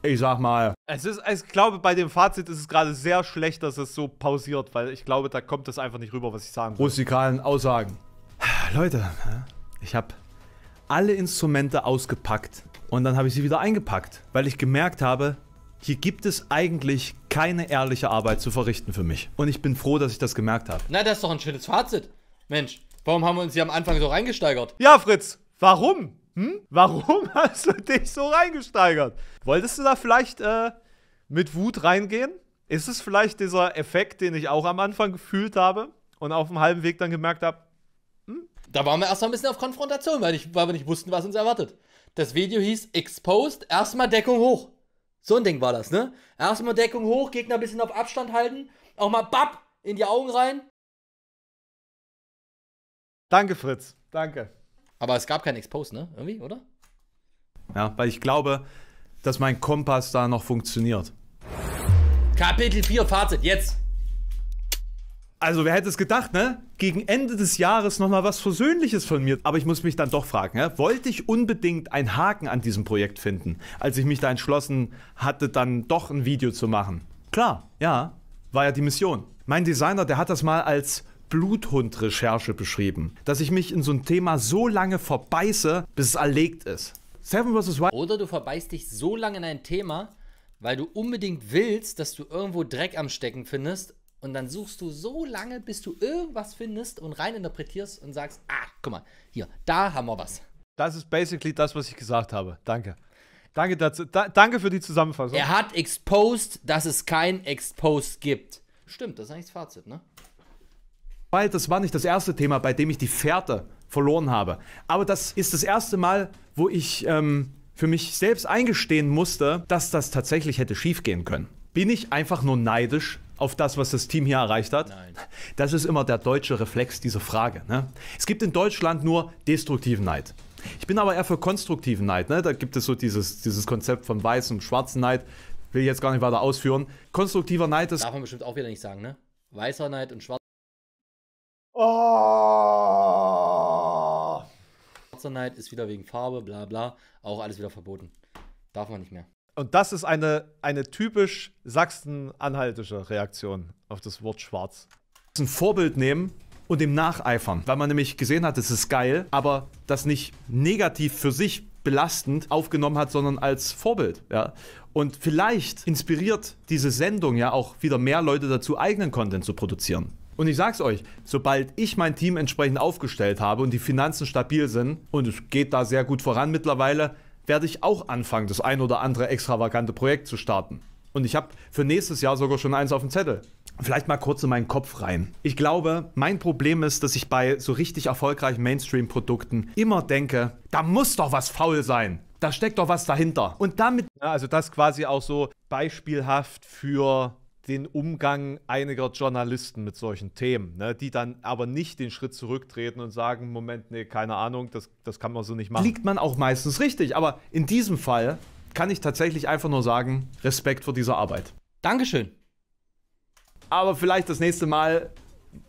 ich sag mal. Es ist, ich glaube, bei dem Fazit ist es gerade sehr schlecht, dass es so pausiert, weil ich glaube, da kommt das einfach nicht rüber, was ich sagen will. Rustikalen Aussagen. Leute, ich habe alle Instrumente ausgepackt und dann habe ich sie wieder eingepackt, weil ich gemerkt habe, hier gibt es eigentlich keine ehrliche Arbeit zu verrichten für mich. Und ich bin froh, dass ich das gemerkt habe. Na, das ist doch ein schönes Fazit. Mensch, warum haben wir uns hier am Anfang so reingesteigert? Ja, Fritz, warum? Hm? Warum [laughs] hast du dich so reingesteigert? Wolltest du da vielleicht äh, mit Wut reingehen? Ist es vielleicht dieser Effekt, den ich auch am Anfang gefühlt habe und auf dem halben Weg dann gemerkt habe? Hm? Da waren wir erstmal ein bisschen auf Konfrontation, weil, ich, weil wir nicht wussten, was uns erwartet. Das Video hieß Exposed, erstmal Deckung hoch. So ein Ding war das, ne? Erstmal Deckung hoch, Gegner ein bisschen auf Abstand halten, auch mal BAP in die Augen rein. Danke, Fritz. Danke. Aber es gab keinen Expose, ne? Irgendwie, oder? Ja, weil ich glaube, dass mein Kompass da noch funktioniert. Kapitel 4, Fazit, jetzt! Also, wer hätte es gedacht, ne? Gegen Ende des Jahres nochmal was Versöhnliches von mir. Aber ich muss mich dann doch fragen, ne? wollte ich unbedingt einen Haken an diesem Projekt finden, als ich mich da entschlossen hatte, dann doch ein Video zu machen? Klar, ja, war ja die Mission. Mein Designer, der hat das mal als Bluthund-Recherche beschrieben, dass ich mich in so ein Thema so lange verbeiße, bis es erlegt ist. Seven vs. Wild. Oder du verbeißt dich so lange in ein Thema, weil du unbedingt willst, dass du irgendwo Dreck am Stecken findest und dann suchst du so lange, bis du irgendwas findest und reininterpretierst und sagst, ah, guck mal, hier, da haben wir was. Das ist basically das, was ich gesagt habe. Danke. Danke, dazu, da, danke für die Zusammenfassung. Er hat exposed, dass es kein Exposed gibt. Stimmt, das ist eigentlich das Fazit, ne? weil das war nicht das erste Thema, bei dem ich die Fährte verloren habe. Aber das ist das erste Mal, wo ich ähm, für mich selbst eingestehen musste, dass das tatsächlich hätte schiefgehen können. Bin ich einfach nur neidisch auf das, was das Team hier erreicht hat? Nein. Das ist immer der deutsche Reflex dieser Frage. Ne? Es gibt in Deutschland nur destruktiven Neid. Ich bin aber eher für konstruktiven Neid. Ne? Da gibt es so dieses, dieses Konzept von weißem und schwarzen Neid. Will ich jetzt gar nicht weiter ausführen. Konstruktiver Neid ist. Darf man bestimmt auch wieder nicht sagen, ne? Weißer Neid und schwarzer Oh! Fortnite ist wieder wegen Farbe, bla bla, auch alles wieder verboten. Darf man nicht mehr. Und das ist eine, eine typisch sachsen-anhaltische Reaktion auf das Wort schwarz. Ein Vorbild nehmen und dem nacheifern, weil man nämlich gesehen hat, es ist geil, aber das nicht negativ für sich belastend aufgenommen hat, sondern als Vorbild. Ja? Und vielleicht inspiriert diese Sendung ja auch wieder mehr Leute dazu, eigenen Content zu produzieren. Und ich sag's euch, sobald ich mein Team entsprechend aufgestellt habe und die Finanzen stabil sind, und es geht da sehr gut voran mittlerweile, werde ich auch anfangen, das ein oder andere extravagante Projekt zu starten. Und ich habe für nächstes Jahr sogar schon eins auf dem Zettel. Vielleicht mal kurz in meinen Kopf rein. Ich glaube, mein Problem ist, dass ich bei so richtig erfolgreichen Mainstream-Produkten immer denke, da muss doch was faul sein. Da steckt doch was dahinter. Und damit. Ja, also das quasi auch so beispielhaft für den Umgang einiger Journalisten mit solchen Themen, ne, die dann aber nicht den Schritt zurücktreten und sagen, Moment, nee, keine Ahnung, das, das kann man so nicht machen. Liegt man auch meistens richtig, aber in diesem Fall kann ich tatsächlich einfach nur sagen, Respekt vor dieser Arbeit. Dankeschön. Aber vielleicht das nächste Mal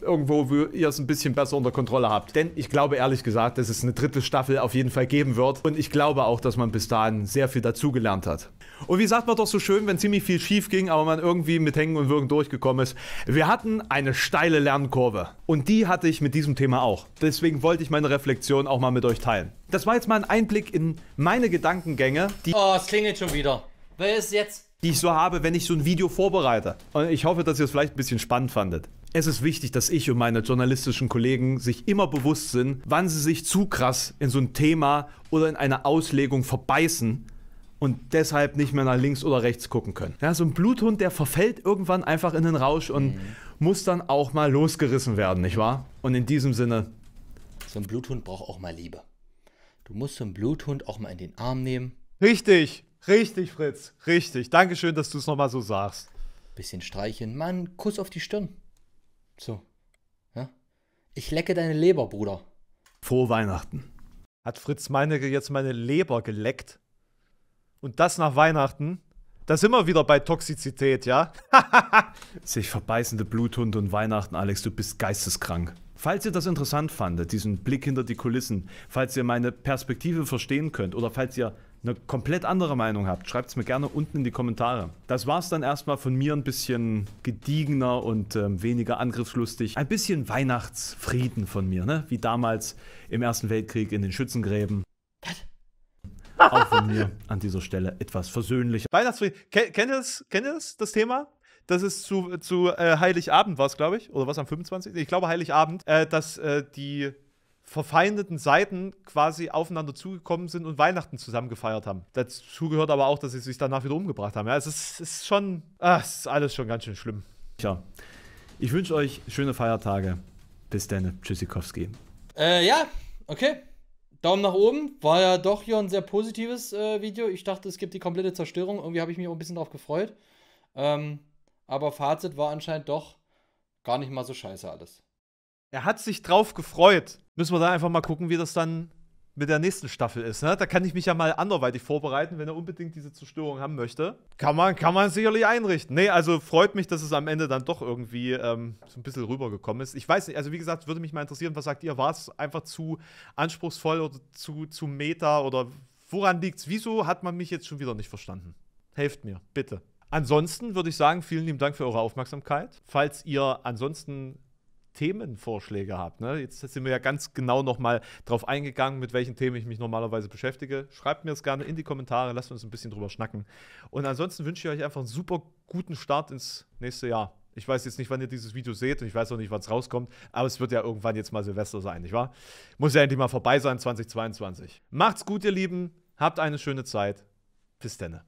irgendwo, wo ihr es ein bisschen besser unter Kontrolle habt. Denn ich glaube ehrlich gesagt, dass es eine dritte Staffel auf jeden Fall geben wird. Und ich glaube auch, dass man bis dahin sehr viel dazugelernt hat. Und wie sagt man doch so schön, wenn ziemlich viel schief ging, aber man irgendwie mit Hängen und Würgen durchgekommen ist. Wir hatten eine steile Lernkurve. Und die hatte ich mit diesem Thema auch. Deswegen wollte ich meine Reflexion auch mal mit euch teilen. Das war jetzt mal ein Einblick in meine Gedankengänge. die. oh, es klingelt schon wieder. Wer ist jetzt? Die ich so habe, wenn ich so ein Video vorbereite. Und ich hoffe, dass ihr es vielleicht ein bisschen spannend fandet. Es ist wichtig, dass ich und meine journalistischen Kollegen sich immer bewusst sind, wann sie sich zu krass in so ein Thema oder in eine Auslegung verbeißen und deshalb nicht mehr nach links oder rechts gucken können. Ja, so ein Bluthund, der verfällt irgendwann einfach in den Rausch und mhm. muss dann auch mal losgerissen werden, nicht wahr? Und in diesem Sinne. So ein Bluthund braucht auch mal Liebe. Du musst so einen Bluthund auch mal in den Arm nehmen. Richtig, richtig, Fritz, richtig. Dankeschön, dass du es nochmal so sagst. Bisschen streicheln. Mann, Kuss auf die Stirn. So. Ja? Ich lecke deine Leber, Bruder. Frohe Weihnachten. Hat Fritz Meinecke jetzt meine Leber geleckt? Und das nach Weihnachten. Da sind wir wieder bei Toxizität, ja? [laughs] Sich verbeißende Bluthunde und Weihnachten, Alex, du bist geisteskrank. Falls ihr das interessant fandet, diesen Blick hinter die Kulissen, falls ihr meine Perspektive verstehen könnt oder falls ihr eine komplett andere Meinung habt, schreibt es mir gerne unten in die Kommentare. Das war es dann erstmal von mir ein bisschen gediegener und ähm, weniger angriffslustig. Ein bisschen Weihnachtsfrieden von mir, ne? Wie damals im Ersten Weltkrieg in den Schützengräben. Auch von mir an dieser Stelle etwas versöhnlicher. Weihnachtsfrieden. Kennt ihr das? Kennt ihr das, das Thema? dass es zu, zu äh, Heiligabend war, es, glaube ich, oder was am 25. Ich glaube Heiligabend, äh, dass äh, die verfeindeten Seiten quasi aufeinander zugekommen sind und Weihnachten zusammen gefeiert haben. Dazu gehört aber auch, dass sie sich danach wieder umgebracht haben. Ja, es ist, ist schon, ah, es ist alles schon ganz schön schlimm. Tja, ich wünsche euch schöne Feiertage. Bis dann, Tschüssikowski. Äh, ja, okay. Daumen nach oben, war ja doch hier ein sehr positives äh, Video. Ich dachte, es gibt die komplette Zerstörung. Irgendwie habe ich mich auch ein bisschen drauf gefreut. Ähm, aber Fazit war anscheinend doch gar nicht mal so scheiße alles. Er hat sich drauf gefreut. Müssen wir da einfach mal gucken, wie das dann mit der nächsten Staffel ist. Ne? Da kann ich mich ja mal anderweitig vorbereiten, wenn er unbedingt diese Zerstörung haben möchte. Kann man, kann man sicherlich einrichten. Nee, also freut mich, dass es am Ende dann doch irgendwie ähm, so ein bisschen rübergekommen ist. Ich weiß nicht, also wie gesagt, würde mich mal interessieren, was sagt ihr? War es einfach zu anspruchsvoll oder zu, zu meta oder woran liegt es? Wieso hat man mich jetzt schon wieder nicht verstanden? Helft mir, bitte. Ansonsten würde ich sagen, vielen lieben Dank für eure Aufmerksamkeit. Falls ihr ansonsten Themenvorschläge habt. Ne? Jetzt sind wir ja ganz genau nochmal drauf eingegangen, mit welchen Themen ich mich normalerweise beschäftige. Schreibt mir das gerne in die Kommentare, lasst uns ein bisschen drüber schnacken. Und ansonsten wünsche ich euch einfach einen super guten Start ins nächste Jahr. Ich weiß jetzt nicht, wann ihr dieses Video seht und ich weiß auch nicht, wann es rauskommt, aber es wird ja irgendwann jetzt mal Silvester sein, nicht wahr? Muss ja endlich mal vorbei sein, 2022. Macht's gut, ihr Lieben. Habt eine schöne Zeit. Bis denne.